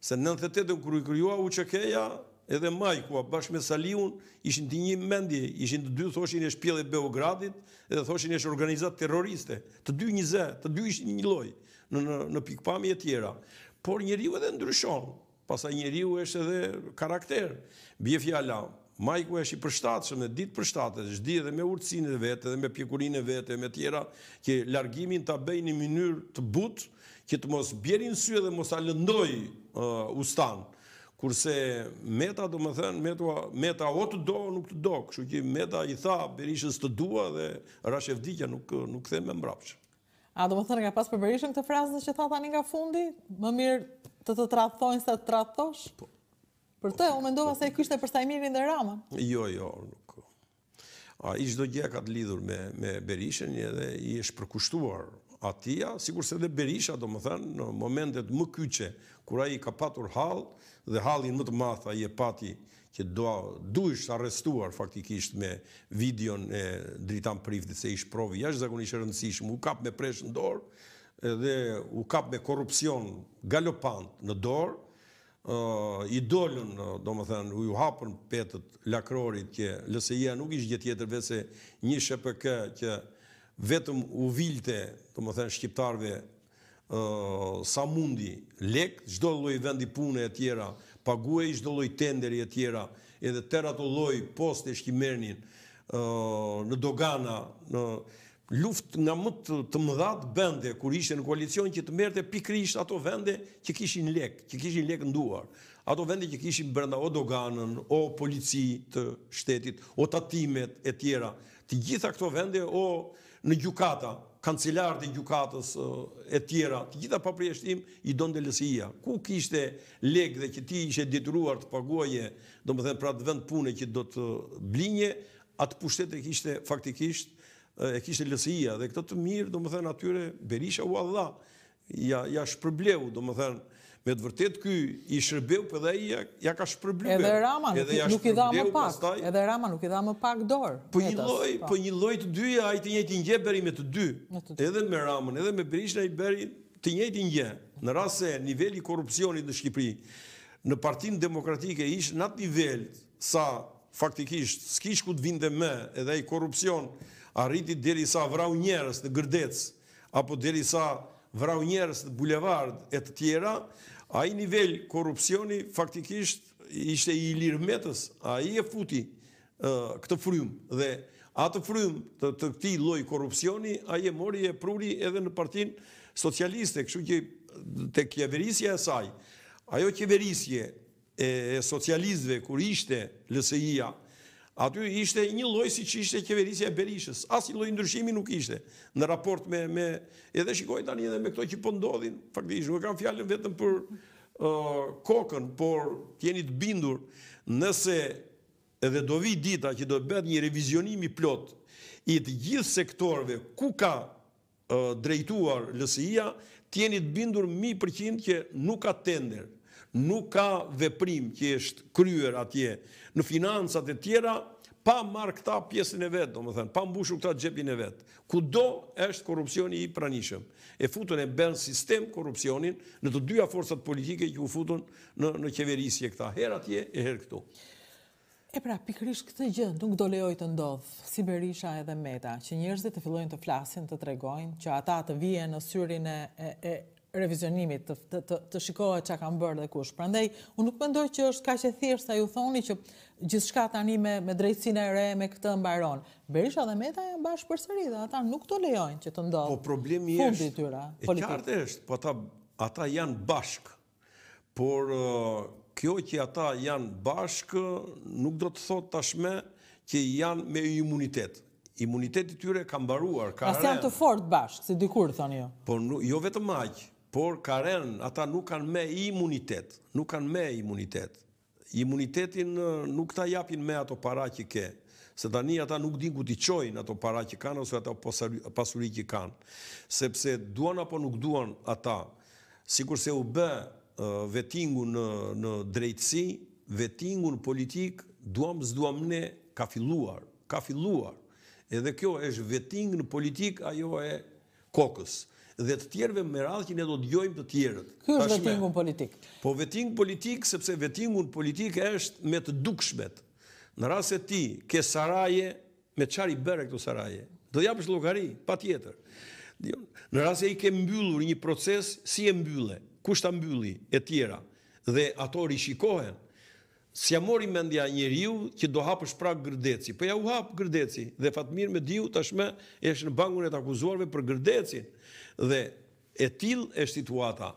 se 98-ën kër i kryua u që keja, edhe a bashkë me Saliun, ishin të një mendje, ishin të dy thoshin e shpjellet Beogradit, edhe thoshin e shë organizat terroriste, të dy një të dy ishin një loj, në, në, pikpami e tjera. Por njeri u edhe ndryshon, pasa njeri u eshte edhe karakter. Bje fjala, majku eshi përshtatëshëm, dhe ditë përshtatës, shdi edhe me urcine e vete, dhe me pjekurine e vete, me tjera, që largimin të abej një mënyrë të butë, që të mos bjerin sy dhe mos alëndoj ustanë. Uh, kurse meta do më thënë, meta, meta o të do, nuk të do, kështu që meta i tha Berishës të dua dhe Rashevdikja nuk, nuk the me mbrapshë. A do më thënë nga pas për Berishën këtë frazën që tha tani nga fundi, më mirë të të tratëthojnë se të tratëthosh? Po, për të, u mendova se e kështë e i mirin dhe ramën? Jo, jo, nuk. A, ishtë do gjekat lidhur me, me Berishën dhe i është përkushtuar atia, si se dhe Berisha, do më thënë, në momentet më kyqe, kura i ka patur halë, dhe halin më të matha i e pati që du ishtë arrestuar faktikisht me videon e dritan priftit se ishtë provi, jashtë zakon ishtë rëndësishmë, u kap me presh në dorë, dhe u kap me korupcion galopant në dorë, i dollën, do më thënë, u ju hapën petët lakrorit që lëseja nuk ishtë tjetër vese një shëpëkë që vetëm u vilte të më thënë shqiptarve sa mundi lek, gjdo loj vendi pune e tjera, pagua i gjdo loj tenderi e tjera, edhe tërat o loj post e shkimernin në dogana, në luft nga më të, të mëdhat bende, kur ishte në koalicion që të merte pikrisht ato vende që kishin lek, që kishin lek nduar, ato vende që kishin brenda o doganën, o polici të shtetit, o tatimet e tjera, të gjitha këto vende o në gjukata, kancilarët e gjukatës e tjera, të gjitha papërjeshtim i do lësia. Ku kishte leg dhe që ti ishe dituruar të paguaje, do më thënë pra të vend pune që do të blinje, atë pushtet e kishte faktikisht e kishte lësia. Dhe këtë të mirë, do më thënë atyre, berisha u adha, ja, ja do më thënë, Me të vërtet këj i shërbeu për dhe i ja, ja ka Edhe Rama nuk, i dha më pak. edhe Rama nuk i dha më pak dorë. Po një lloj, po. po një lloj të dy të njëjtin një beri me të dy. Edhe me Ramën, edhe me Berishën i beri të njëjtin gjë. Në rast se niveli i korrupsionit në Shqipëri në Partinë Demokratike ishte në atë nivel sa faktikisht s'kish ku të vinde më edhe ai korrupsion arriti deri sa vrau njerëz në Gërdec apo deri sa vrau njerëz në bulevard e të tjera, A i nivel korupcioni faktikisht ishte i lirëmetës, a i e futi këtë frym dhe atë frym të të ti loj korupcioni, a i e mori e pruri edhe në partin socialiste, këshu që të kjeverisje e saj. Ajo kjeverisje e socialistve kur ishte lësejia Aty ishte një loj si që ishte kjeverisja e Berishës. një loj ndryshimi nuk ishte në raport me... me edhe shikoj tani edhe me këto që pëndodhin, po faktisht, nuk kam fjallin vetëm për uh, kokën, por tjenit bindur nëse edhe do vi dita që do bet një revizionimi plot i të gjithë sektorve ku ka uh, drejtuar lësia, tjenit bindur mi përqind që nuk ka tender nuk ka veprim që është kryer atje në financat e tjera pa marrë këta pjesën e vet, domethënë pa mbushur këta xhepin e vet. Kudo është korrupsioni i pranishëm. E futën e bënë sistem korrupsionin në të dyja forcat politike që u futën në në qeverisje këta herë atje e herë këtu. E pra, pikërisht këtë gjë nuk do lejoj të ndodh, si Berisha edhe Meta, që njerëzit të fillojnë të flasin, të tregojnë që ata të vijnë në syrin e e, e revizionimit, të, të, të, shikohet që kam bërë dhe kush. Prandaj, unë nuk mendoj që është ka që thirë sa ju thoni që gjithë shka tani me, me drejtsin e re, me këtë mbaron. Berisha dhe meta janë bashkë për sëri dhe ata nuk të lejojnë që të ndodhë. Po problemi është, tyra, e qartë është, po ata, ata janë bashkë, por uh, kjo që ata janë bashkë uh, nuk do të thotë tashme që janë me imunitet imuniteti tyre ka mbaruar, ka rënë. Ata janë të fortë bashkë, si dikur thoni jo. Po jo vetëm aq por ka rënë, ata nuk kanë me imunitet, nuk kanë me imunitet. Imunitetin nuk ta japin me ato para që ke, se tani ata nuk din ku ti qojnë ato para që kanë, ose ato pasuri që kanë, sepse duan apo nuk duan ata, sikur se u bë vetingu në, në drejtësi, vetingu në politik, duam zduam ne, ka filluar, ka filluar, edhe kjo është veting në politik, ajo e kokës, dhe të tjerëve më radhë që ne do të gjojmë të tjerët. Kjo është vetingun politik? Po vetingun politik, sepse vetingun politik është me të dukshmet. Në e ti, ke saraje, me qari bere këtu saraje, do japësh logari, pa tjetër. Në e i ke mbyllur një proces, si e mbylle, kusht të mbylli e tjera, dhe ato rishikohen, Sja mori mendja një riu që do hapë shprak gërdeci. Përja po u hapë gërdeci dhe Fatmir me diu tashme në bangun e të akuzuarve për gërdecin dhe e til e situata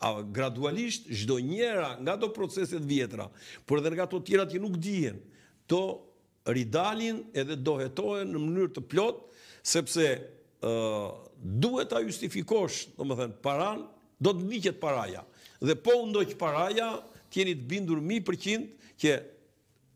a gradualisht gjdo njera nga do proceset vjetra, për edhe nga to tjera ti nuk dijen, to ridalin edhe dohetohen në mënyrë të plot, sepse duhet a justifikosh, do më thënë, paran, do të ndiket paraja. Dhe po ndoqë paraja, tjeni të bindur mi përqind, që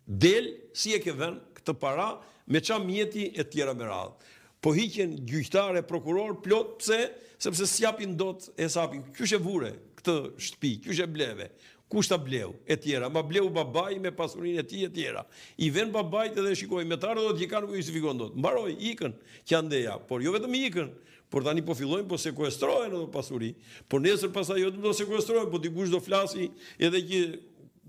del si e ke vend këtë para, me qa mjeti e tjera me radhë po hiqen gjyqtare, prokuror, plot, pse, sepse s'japin dot e s'apin, kështë e vure këtë shtëpi, kështë e bleve, kushta bleu e tjera, ma bleu babaj me pasurin e ti e tjera. I ven babaj të dhe shikoj, me tarë do të ka nuk i justifikon do të. Mbaroj, ikën, që andeja, por jo vetëm ikën, por tani po fillojnë, po sekuestrojnë po jo do pasuri, por nesër pasaj jo të do sekuestrojnë, po t'i gush do flasi edhe që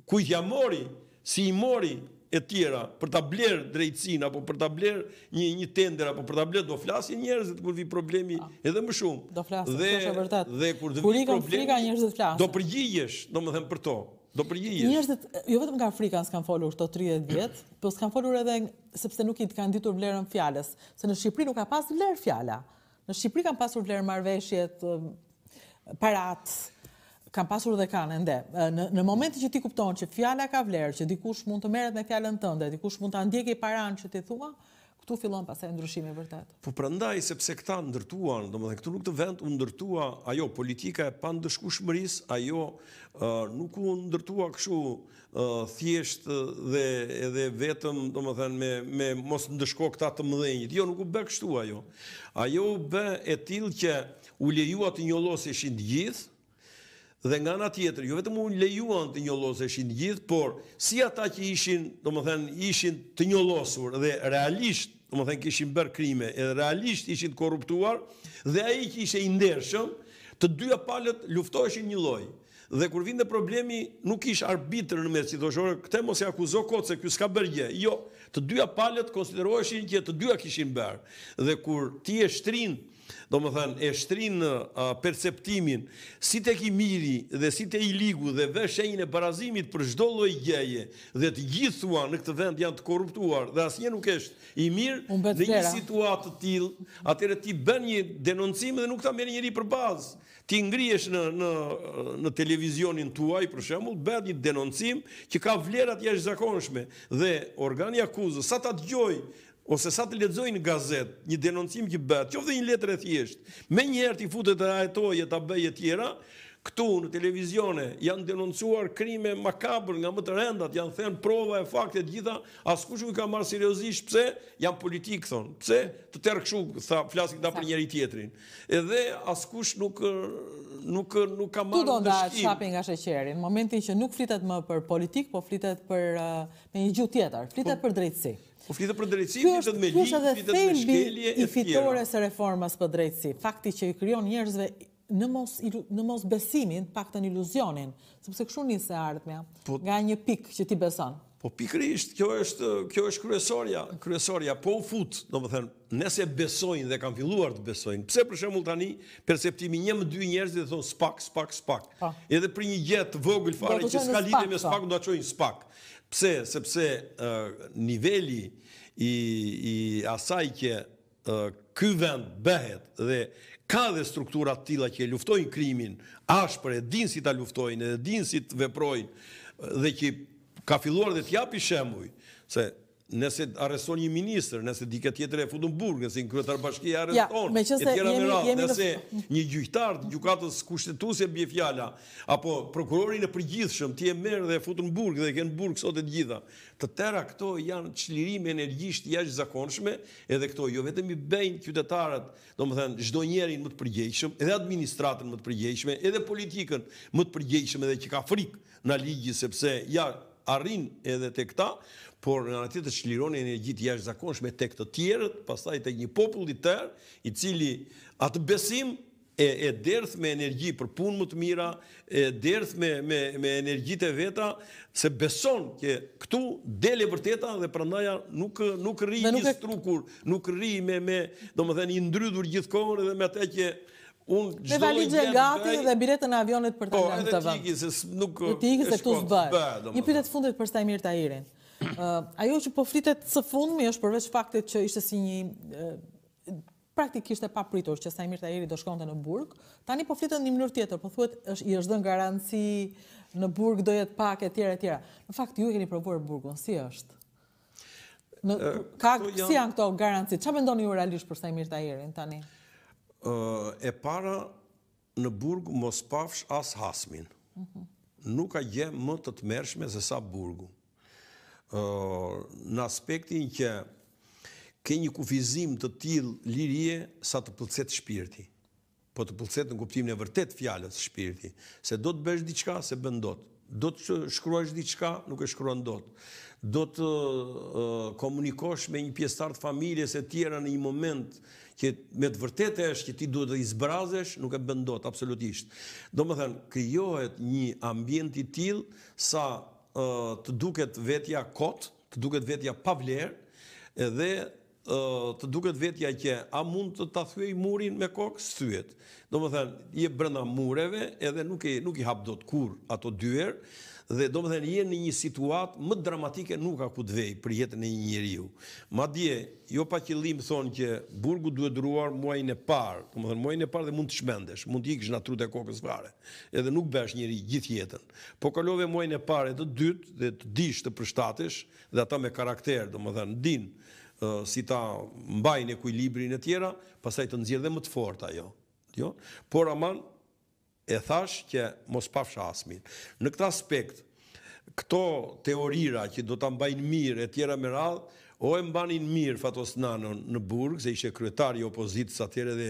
kujtja mori, si i mori, e tjera për ta blerë drejtësin apo për ta blerë një një tender apo për ta blerë do flasin njerëzit kur vi problemi ah. edhe më shumë. Do flasin, dhe, është vërtet. Dhe kur do vi problemi, frika njerëzit flasin. Do përgjigjesh, domethënë për to. Do përgjigjesh. Njerëzit jo vetëm nga Afrika s'kan folur këto 30 vjet, po s'kan folur edhe sepse nuk i kanë ditur vlerën fjalës, se në Shqipëri nuk ka pas vlerë fjala. Në Shqipëri kanë pasur vlerë marrveshjet, um, parat kam pasur dhe kanë ende. Në, momenti momentin që ti kupton që fjala ka vlerë, që dikush mund të merret me fjalën tënde, dikush mund ta ndjekë paranë që ti thua, këtu fillon e ndryshimi vërtet. Po prandaj sepse këta ndërtuan, domethënë këtu nuk të vend u ndërtua ajo politika e shmëris, ajo nuk u ndërtua kështu thjesht dhe edhe vetëm domethënë me me mos ndëshko këta të mëdhenjit. Jo nuk u bë kështu ajo. Ajo u bë e tillë që u lejuat të njollosin të gjithë, dhe nga ana tjetër jo vetëm u lejuan të njolloseshin gjithë, por si ata që ishin, domethënë, ishin të njollosur dhe realisht, domethënë, kishin bërë krime e realisht ishin korruptuar dhe ai që ishte i ndershëm, të dyja palët luftoheshin një lloj. Dhe kur vinte problemi, nuk ish arbitër në mes, si të këtë mos e akuzo kot se ky s'ka bërë gjë. Jo, të dyja palët konsideroheshin që të dyja kishin bërë. Dhe kur ti e shtrinë, do më thënë, e shtrin në perceptimin, si të ki miri dhe si të i ligu dhe veshejnë e barazimit për shdo loj gjeje dhe të gjithua në këtë vend janë të korruptuar dhe asë një nuk eshtë i mirë dhe një situatë të tilë, atërë ti bën një denoncim dhe nuk ta meri njëri për bazë. Ti ngriesh në, në, në televizionin tuaj, për shemull, bërë një denoncim që ka vlerat jashtë zakonshme dhe organi akuzë, sa ta të gjoj ose sa të ledzojnë gazet, një denoncim që bëhet, qoftë dhe një letër e thjesht, me njerë ti futet e hajtoje ta bëje të tjera, këtu në televizione janë denoncuar krime makabrë nga më të rëndat, janë thënë prova e fakte të gjitha, askush nuk i ka marrë seriozisht pse janë politikë thonë, pse të tërkëshu flasik tha flasin ta për njëri tjetrin. Edhe askush nuk nuk nuk ka marrë dëshkim. Tu do nda të shapin nga sheqerin, momentin që nuk flitet më për politik, po flitet për uh, me një gjuh tjetër, flitet po- për drejtësi. Po flitet për drejtësi, flitet me ligj, flitet me shkelje e tjera. I fitore së reformas për drejtësi, fakti që i kryon njerëzve në mos, në mos besimin, pak të një iluzionin, sepse këshu një se ardhme, po- nga një pik që ti beson. Po pikrisht, kjo është kjo është kryesorja, kryesorja po u fut, domethënë, nëse besojnë dhe kanë filluar të besojnë. Pse për shembull tani perceptimi 1 në 2 njerëz dhe thon spak, spak, spak. Pa. Po. Edhe për një gjet të vogël fare që s'ka lidhje me po. spak, do ta çojnë spak. Pse? Sepse uh, niveli i i asaj që uh, ky vend bëhet dhe ka dhe struktura të tilla që luftojnë krimin, ashpër e din si ta luftojnë, e din si të veprojnë dhe që ka filluar dhe t'japi shembuj, se nëse arreston një minister, nëse dike tjetër e futën burgë, nëse në kryetar bashkia arreston, e tjera jemi, nëse një gjyhtar të gjukatës kushtetuse bje fjala, apo prokurorin e përgjithshëm, ti e merë dhe e futën burgë dhe e kënë burgë sot e gjitha, të tëra këto janë qlirime energjisht jash zakonshme, edhe këto jo vetëm i bejnë qytetarët, do më thënë, gjdo njerin më të përgjeshëm, edhe administratën më të përgjeshme, edhe politikën më të përgjeshme edhe që ka frikë në ligjë, sepse ja, arrin edhe të këta, por në anë tjetër çliron energjitë jashtëzakonshme tek të tjerët, pastaj të një popull i tërë i cili atë besim e e me energji për punë më të mira, e dërth me me me energjitë veta se beson që këtu del e vërteta dhe prandaj nuk nuk rri një strukur, nuk rri me me domethënë i ndrydhur kohër edhe me atë që Unë me valigje gati dhe biletën në avionet për të lënë të vend. Po, edhe se nuk e tikis se këtu Një pyetje fundit për Stajmir Tahirin. ajo që po flitet së fundmi është përveç faktet që ishte si një praktikisht e papritur që Stajmir Tahiri do shkonte në burg, tani po flitet në një mënyrë tjetër, po thuhet është i është dhënë garanci në burg do jetë pak e e tjera. Në fakt ju e keni provuar burgun, si është? ka, si janë këto garanci? Qa me ndoni ju realisht për Stajmir Tahirin tani? e para në burg mos pafsh as hasmin. Nuk ka gjë më të të mershme se sa burgu. Në aspektin që ke një kufizim të til lirie sa të pëllëcet shpirti. Po të pëllëcet në kuptim në vërtet fjallet shpirti. Se do të bësh diqka, se bëndot. Do të shkruash diqka, nuk e shkruan dot. Do të komunikosh me një pjestar të familjes e tjera në një moment që me të vërtetë është që ti duhet të izbrazesh, nuk e bën dot absolutisht. Domethënë krijohet një ambient i till sa të duket vetja kot, të duket vetja pa vlerë, edhe të duket vetja që a mund të ta thyej murin me kokë thyet. Domethënë je brenda mureve edhe nuk i nuk i hap dot kur ato dyer, dhe do më dhe njërë në një situatë më dramatike nuk ka ku të vej për jetën e një njëriju. Ma dje, jo pa që limë thonë që burgu duhet druar muajnë e parë, ku më dhe muajnë e parë dhe mund të shmendesh, mund të ikësh në atrut e kokës vare, edhe nuk besh njëri gjithë jetën. Po kalove muajnë e parë edhe dytë dhe të dish të përshtatish dhe ata me karakter, do më dhe në din, si ta mbajnë e kuj librin e tjera, pasaj të nëzirë dhe më të fort ajo. Jo? Por aman, e thash që mos pafsh asmin. Në këtë aspekt, këto teorira që do të mbajnë mirë e tjera me radhë, o e mbanin mirë Fatos Nanon në Burg, se ishe kryetari opozitës atjere dhe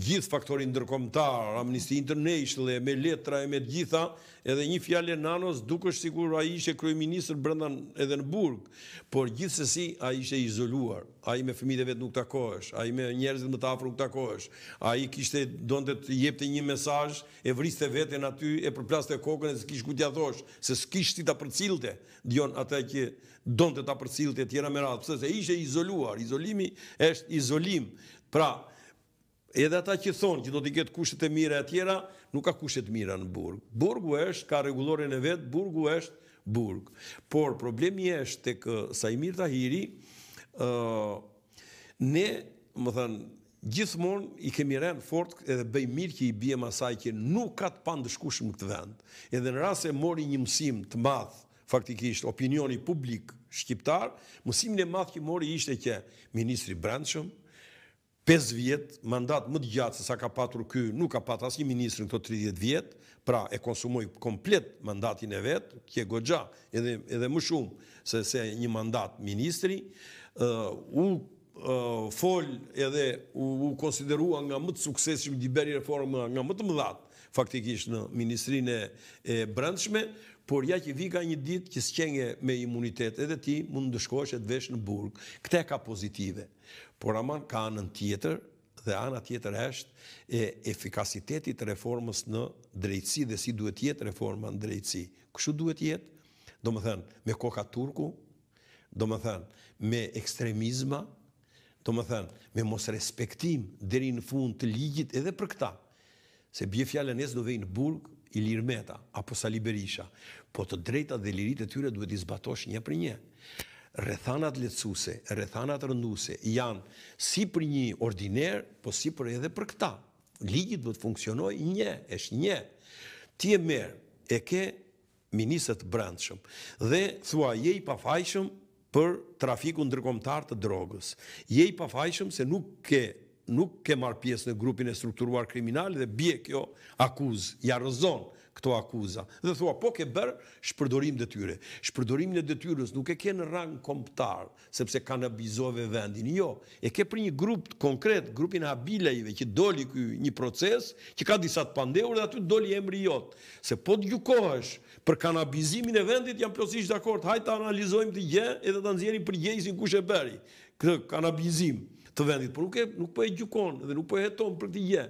gjithë faktori ndërkomtar, Amnesty International, me letra e me gjitha, edhe një fjale Nanos, duke është sigur a ishe kryeministër brëndan edhe në Burg, por gjithë si a ishe izoluar, a i me fëmide të nuk takohesh, a i me njerëzit më të afru nuk takohesh, a i kishte donë të jepte një mesaj, e vriste vetë në aty, e përplaste kokën e s'kish kutja thosh, se s'kish ti ta përcilte, dion ata që donë të ta përcilë të tjera radhë, përse se ishe izoluar, izolimi është izolim, pra, edhe ata që thonë që do t'i ketë kushet e mira e tjera, nuk ka kushet mira në burg. Burgu është, ka regulorin e vetë, burgu është burg. Por, problemi është të kë Sajmir Tahiri, ahiri, ne, më thënë, gjithmonë i kemi rënë fort edhe bëj mirë që i bie masaj që nuk ka të pandëshkushëm këtë vend. Edhe në rast se mori një mësim të madh faktikisht opinioni publik shqiptar, mësimin e madh që mori ishte që ministri Brendshëm 5 vjet mandat më të gjatë se sa ka patur ky, nuk ka pat një ministër në këto 30 vjet, pra e konsumoi komplet mandatin e vet, kje goxha, edhe edhe më shumë se se një mandat ministri, uh, u fol edhe u, konsiderua nga më të suksesshëm di bëri reforma nga më të mëdhat faktikisht në ministrinë e, e brendshme, por ja që vika një ditë që qenje me imunitet, edhe ti mund të shkosh e të vesh në burg. Këte ka pozitive. Por aman ka anën tjetër, dhe ana tjetër është e efikasitetit të reformës në drejtësi dhe si duhet jetë reforma në drejtësi. këshu duhet jetë? Do më thënë, me koka turku, do më thënë, me ekstremizma, do më thënë, me mos respektim dheri në fund të ligjit edhe për këta. Se bje fjallën e do vej në burg, i lirmeta, apo sa po të drejta dhe lirit e tyre duhet i zbatosh një për një. Rethanat letësuse, rethanat rënduse, janë si për një ordiner, po si për edhe për këta. Ligjit duhet funksionoj një, eshtë një. Ti e merë, e ke minisët brandshëm, dhe thua je i pafajshëm për trafiku ndërkomtar të drogës. Je i pafajshëm se nuk ke nuk ke marrë pjesë në grupin e strukturuar kriminal dhe bje kjo akuz, ja rëzonë këto akuza. Dhe thua, po ke bërë shpërdorim dhe tyre. Shpërdorim dhe detyrës nuk e ke në rang komptar, sepse ka në bizove vendin. Jo, e ke për një grup konkret, grupin habilejve, që doli këj një proces, që ka disat pandeur dhe aty doli emri jot. Se po të gjukohesh për kanabizimin e vendit, jam plosisht dhe akord, hajtë të analizojmë të gjë edhe të nëzjeni për gjejsin kush e beri këtë kanabizim të vendit, por nuk, e, nuk po e gjukon dhe nuk po e heton për këtë gjë.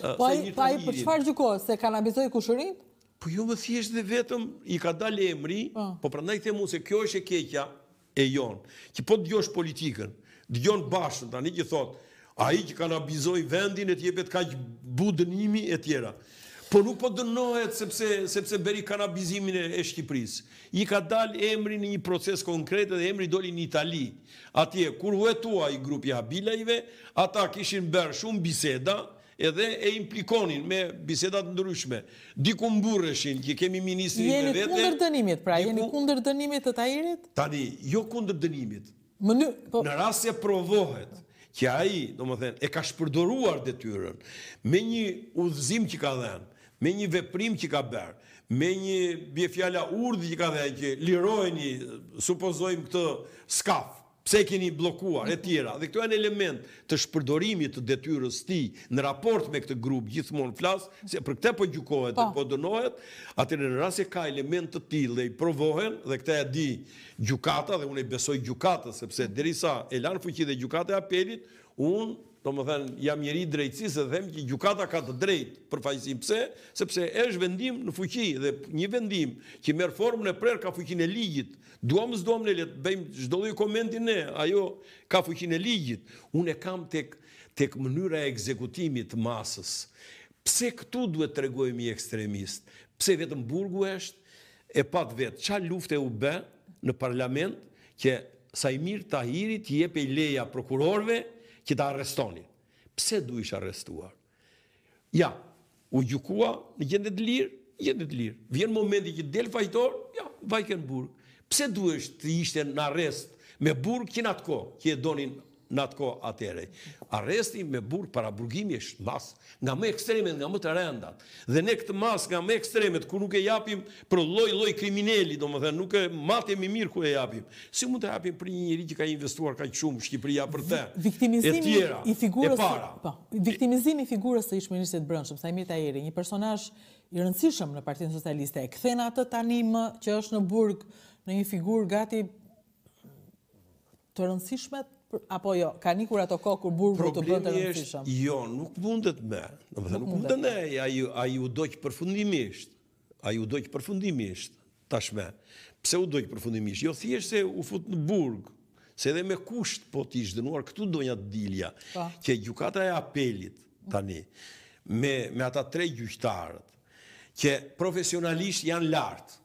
Po ai po jo, për çfarë gjukohë, se kanabizoj kushërinë? Po ju më thjesht dhe vetëm i ka dalë emri, ah. po prandaj them themu se kjo është e keqja e jon. Qi po dëgjosh politikën, dëgjon bashën tani që thot, ai që kanabizoi vendin e të jepet kaq bu dënimi e tjera. Po nuk po dënohet sepse sepse bëri kanabizimin e Shqipërisë. I ka dalë emri në një proces konkret dhe emri doli në Itali. Atje kur u i grupi Habilajve, ata kishin bërë shumë biseda edhe e implikonin me bisedat ndryshme. Diku mburëshin, që kemi ministri në vete... Jeni kundër dënimit, pra, jeni kundër dënimit të tajrit? Tani, jo kundër dënimit. Po- në po... e provohet që aji, do më thënë, e ka shpërdoruar dhe tyrën, me një udhëzim që ka dhenë, me një veprim që ka berë, me një bjefjala urdhë që ka dhenë, që lirojni, supozojmë këtë skafë, pse keni bllokuar e tjera. Dhe këto janë element të shpërdorimit të detyrës ti në raport me këtë grup gjithmonë flas se për këtë po dhe apo po dënohet. Atë në rast se ka element të tillë dhe i provohen dhe këtë e di gjykata dhe unë i besoj gjykatës sepse derisa e lanë fuqi dhe gjykata e apelit, unë thënë, jam njëri drejtësisë dhe them që gjykata ka të drejtë për fajsim pse? Sepse është vendim në fuqi dhe një vendim që merr formën e prerë ka fuqinë e ligjit Duam s'duam le të bëjmë çdo lloj komenti ne, ajo ka fuqin e ligjit. Unë e kam tek tek mënyra e ekzekutimit të masës. Pse këtu duhet i ekstremist? Pse vetëm burgu është e pat vet? Ça lufte u bë në parlament që Sajmir Tahiri t'i i leja prokurorëve që ta arrestonin? Pse du ishë arrestuar? Ja, u gjukua në gjendet lirë, gjendet lirë. Vjen momenti që del fajtor, ja, vajken burgë pse duhet të ishte në arrest me burg që në që e donin në atë ko atere. Arresti me burg para burgimi është mas nga më ekstremet, nga më të rendat. Dhe ne këtë mas nga më ekstremet, ku nuk e japim për loj, loj krimineli, do më dhe nuk e e mi mirë ku e japim. Si mund të japim për një njëri që ka investuar ka qumë Shqipëria për te, e tjera, i figurës, e para. Po, viktimizimi i figurës të ishme njështë të brëndshëm, sa i mirë të ajeri, një personash i rëndësishëm në Partinë Socialiste, e këthena atë tanimë që është në burgë, në një figur gati të rëndësishme, apo jo, ka një kur ato kohë kur burgu të bëndë të rëndësishme? Problemi është, jo, nuk mundet me, nuk mundet me, a ju dojkë përfundimisht, a ju dojkë përfundimisht, tashme, pse u dojkë përfundimisht, jo thjesht se u fut në burg, se edhe me kusht po t'i shdënuar, këtu do një dilja, që po. gjukata e apelit, tani, me ata tre gjyqtarët, që profesionalisht janë lartë,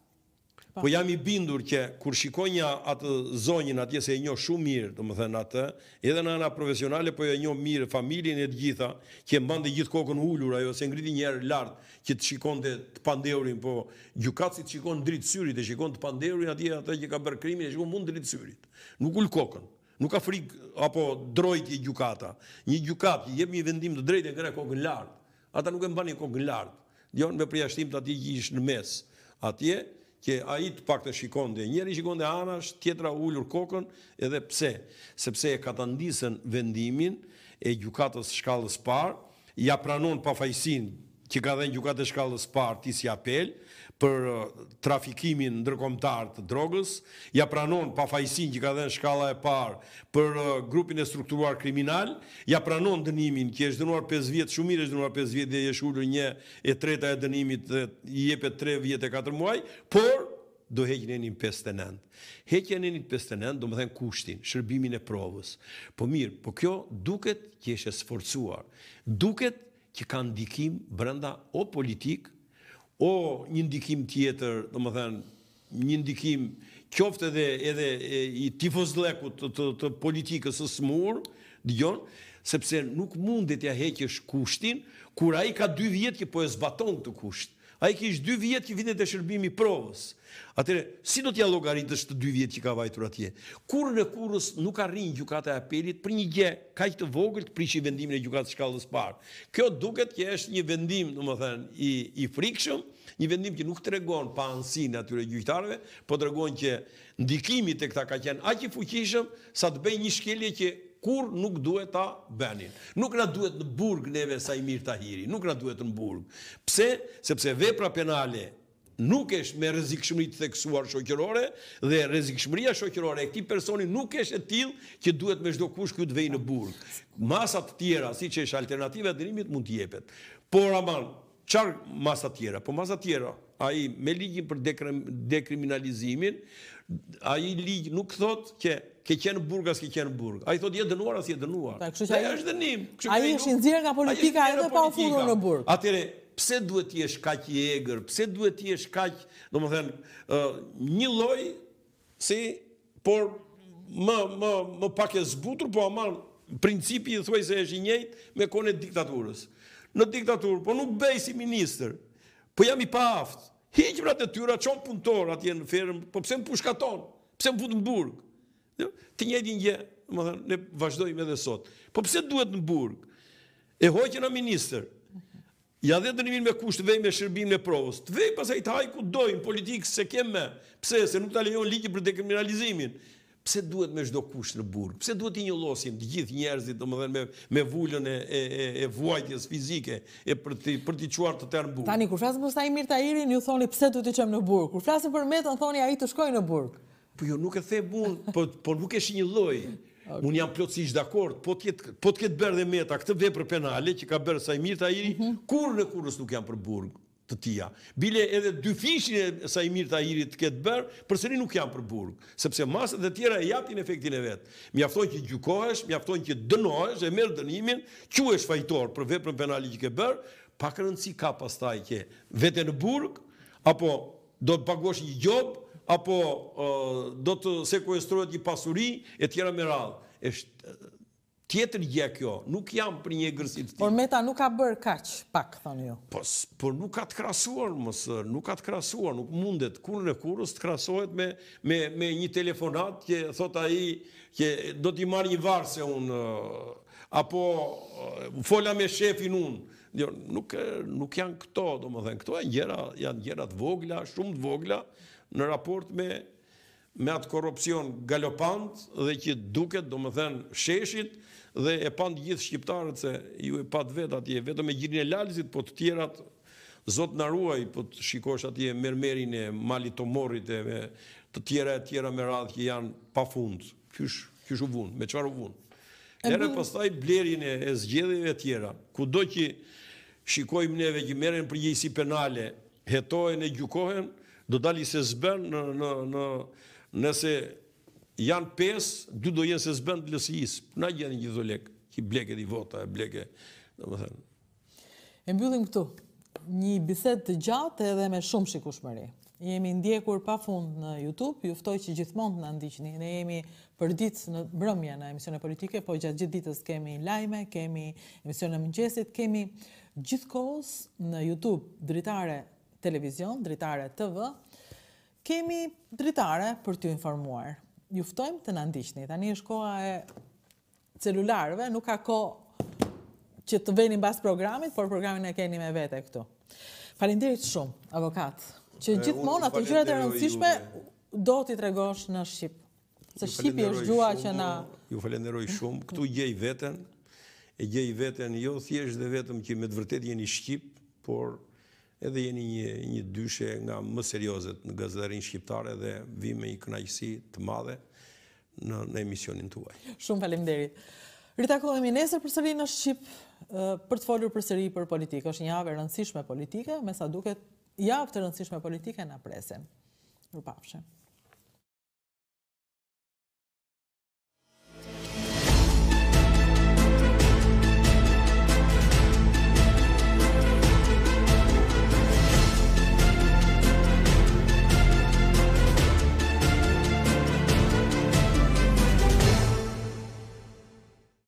Po. po jam i bindur që kur shikoj një atë zonjën atje se e njoh shumë mirë, domethënë atë, edhe në ana profesionale po e njoh mirë familjen e të gjitha, që mban të gjithë kokën ulur ajo se ngriti një herë lart që të shikonte të pandehurin, po gjukaci të shikon drejt syrit dhe shikon të pandehurin atje atë që ka bërë krimin e shikon mund drejt syrit. Nuk ul kokën, nuk ka frikë apo drojtë gjukata. Një gjykatë që jep një vendim të drejtë ngre kokën lart, ata nuk e mbanin kokën lart. Dion me përjashtim të atij që në mes. Atje që a i të pak të shikon dhe njeri shikon dhe ana, tjetra ullur kokën, edhe pse, sepse e ka të ndisen vendimin e gjukatës shkallës parë, ja pranon pa fajsin që ka dhe një gjukatës shkallës parë, ti si apelë, për uh, trafikimin ndërkomtar të drogës, ja pranon pa fajsin që ka dhe shkalla e parë për uh, grupin e strukturuar kriminal, ja pranon dënimin që është dënuar 5 vjetë, shumir është dënuar 5 vjetë dhe e shullu një e treta e dënimit dhe i jepet 3 vjetë e 4 muaj, por do heqin e një 59. Heqin e një 59, do më thënë kushtin, shërbimin e provës. Po mirë, po kjo duket që është esforcuar, duket që ka ndikim brenda o politikë, o një ndikim tjetër, do më thënë, një ndikim qoftë edhe, edhe i tifos dhekut të politikës së smurë, dhjonë, sepse nuk mundet ja heqësh kushtin, kura i ka dy vjetë që po e zbaton të kusht. A i kishë dy vjetë që vindet e shërbimi provës. Atëre, si do t'ja logaritë dështë dy vjetë që ka vajtur atje? Kurë në kurës nuk ka rinjë e apelit për një gje, ka i këtë vogël të vendim vendimin e gjukate shkallës parë. Kjo duket që është një vendim, në më thënë, i, i frikshëm, një vendim që nuk të regonë pa ansin e atyre gjyhtarve, po të regonë që ndikimit e këta ka qenë aqë fuqishëm, sa të bej një shkelje që kur nuk duhet ta bënin. Nuk na duhet në burg neve sa i mirë Tahiri, nuk na duhet në burg. Pse? Sepse vepra penale nuk është me rrezikshmëri të theksuar shoqërore dhe rrezikshmëria shoqërore e këtij personi nuk është e tillë që duhet me çdo kush këtu të vejë në burg. Masa të tjera, siç është alternativa e dërimit mund të jepet. Por ama çfarë masa të tjera? Po masa të tjera, ai me ligjin për dekriminalizimin, ai ligj nuk thotë që Ke qenë burgas, ke qenë burg. Ai thotë je dënuar as je dënuar. Ai është dënim. Ai është i nxjerr nga politika edhe pa u futur në burg. Atyre, pse duhet të jesh kaq i egër? Pse duhet të jesh kaq, domethënë, ë një lloj si por më më më pak e zbutur, po ama principi i thuaj se është i njëjtë me konë diktaturës. Në diktaturë, po nuk bëj si ministër. Po jam i pa aftë. Hiqëm ratë të tyra, punëtor, atë në fermë, po pse më pushkaton, pëse më vëtë Jo, të njëjtin gjë, më thënë, ne vazhdojmë edhe sot. Po pse duhet në burg? E hoqën a minister. Ja dhe dënimin me kusht, vej me shërbim me provës. Të vej pasaj të hajku dojnë, politikë se keme. Pse, se nuk të alejon ligjë për dekriminalizimin. Pse duhet me shdo kusht në burg? Pse duhet i një losin të gjithë njerëzit, më dhënë, me, me vullën e, e, e, e fizike, e për t'i, për t'i quar të tërë në burg? Tani, kur flasë më i mirë të airin, ju thoni pse duhet i qëmë në burg? Kur flasë për metën, thoni a i të shkoj në burg? Po ju jo, nuk e the mund, po po nuk e një loj, unë Un jam plotësisht dakord, po të ket po të ket bërë dhe meta këtë vepër penale që ka bërë Sajmir Tahiri, mm kur në kurrës nuk jam për burg të tia. Bile edhe dy fishin e Sajmir Tahiri të ketë bërë, përsëri nuk jam për burg, sepse masat e tjera japin efektin e vet. Mjafton që gjykohesh, mjafton që dënohesh e merr dënimin, quhesh fajtor për veprën penale që ke bërë, pa rëndësi ka pastaj që vete në burg apo do të pagosh një gjobë apo do të sekuestrojët një pasuri e tjera me radhë. Është tjetër gjë kjo, nuk jam për një egërsi të tij. Por Meta nuk ka bër kaq, pak thonë ju. Po, por nuk ka të krasuar, mos nuk ka të krasuar, nuk mundet kur në kurrës të krasohet me me me një telefonat që thot ai që do t'i marr një se un apo fola me shefin unë. Jo, nuk nuk janë këto, domethënë, këto janë gjëra, janë gjëra të vogla, shumë të vogla, në raport me me atë korupcion galopant dhe që duket, do më thënë, sheshit dhe e pandë gjithë shqiptarët se ju e patë vetë atje, vetë me gjirin e lalizit po të tjera të zotë në ruaj, po të shikosh atje mërmerin e mali të morit e të tjera e tjera me radhë që janë pa fundë, kësh u vun, me qëfar u vun. Ere përstaj blerin e zgjedeve e tjera, ku do që shikojmë neve që meren për gjithë si penale, hetohen e gjukohen do dali se zbën në, në, në, nëse janë pes, dy do jenë se zbën të lësijis. Na gjenë një dhe lekë, ki bleke di vota, bleke, në më thënë. E mbyllim këtu, një biset të gjatë edhe me shumë shikushmëri. Jemi ndjekur pa fund në Youtube, juftoj që gjithmonë të në ndiqni. Ne jemi për ditës në brëmja në emisione politike, po gjatë gjithë ditës kemi lajme, kemi emisione mëngjesit, kemi gjithkos në Youtube, dritare, televizion, dritare TV, kemi dritare për t'ju informuar. Juftojmë të nëndishni, tani është koha e celularve, nuk ka ko që të venim bas programit, por programin e keni me vete këtu. Falinderit shumë, avokat, që gjithë monat të gjyre e rëndësishme do t'i tregosh në Shqip. Se Shqipi është gjua që na... Ju falenderoj shumë, këtu gjej vetën, e gjej vetën jo, thjesht dhe vetëm që me të vërtet jeni Shqip, por edhe jeni një, një dyshe nga më seriozet në gazetarin shqiptare dhe vi me i kënajqësi të madhe në, në emisionin tuaj. Shumë falim deri. Ritakohemi nesër për sëri në Shqip, për të folur për sëri për politikë. është një javë rëndësishme politike, me sa duket javë të rëndësishme politike në presen. Rupafshem.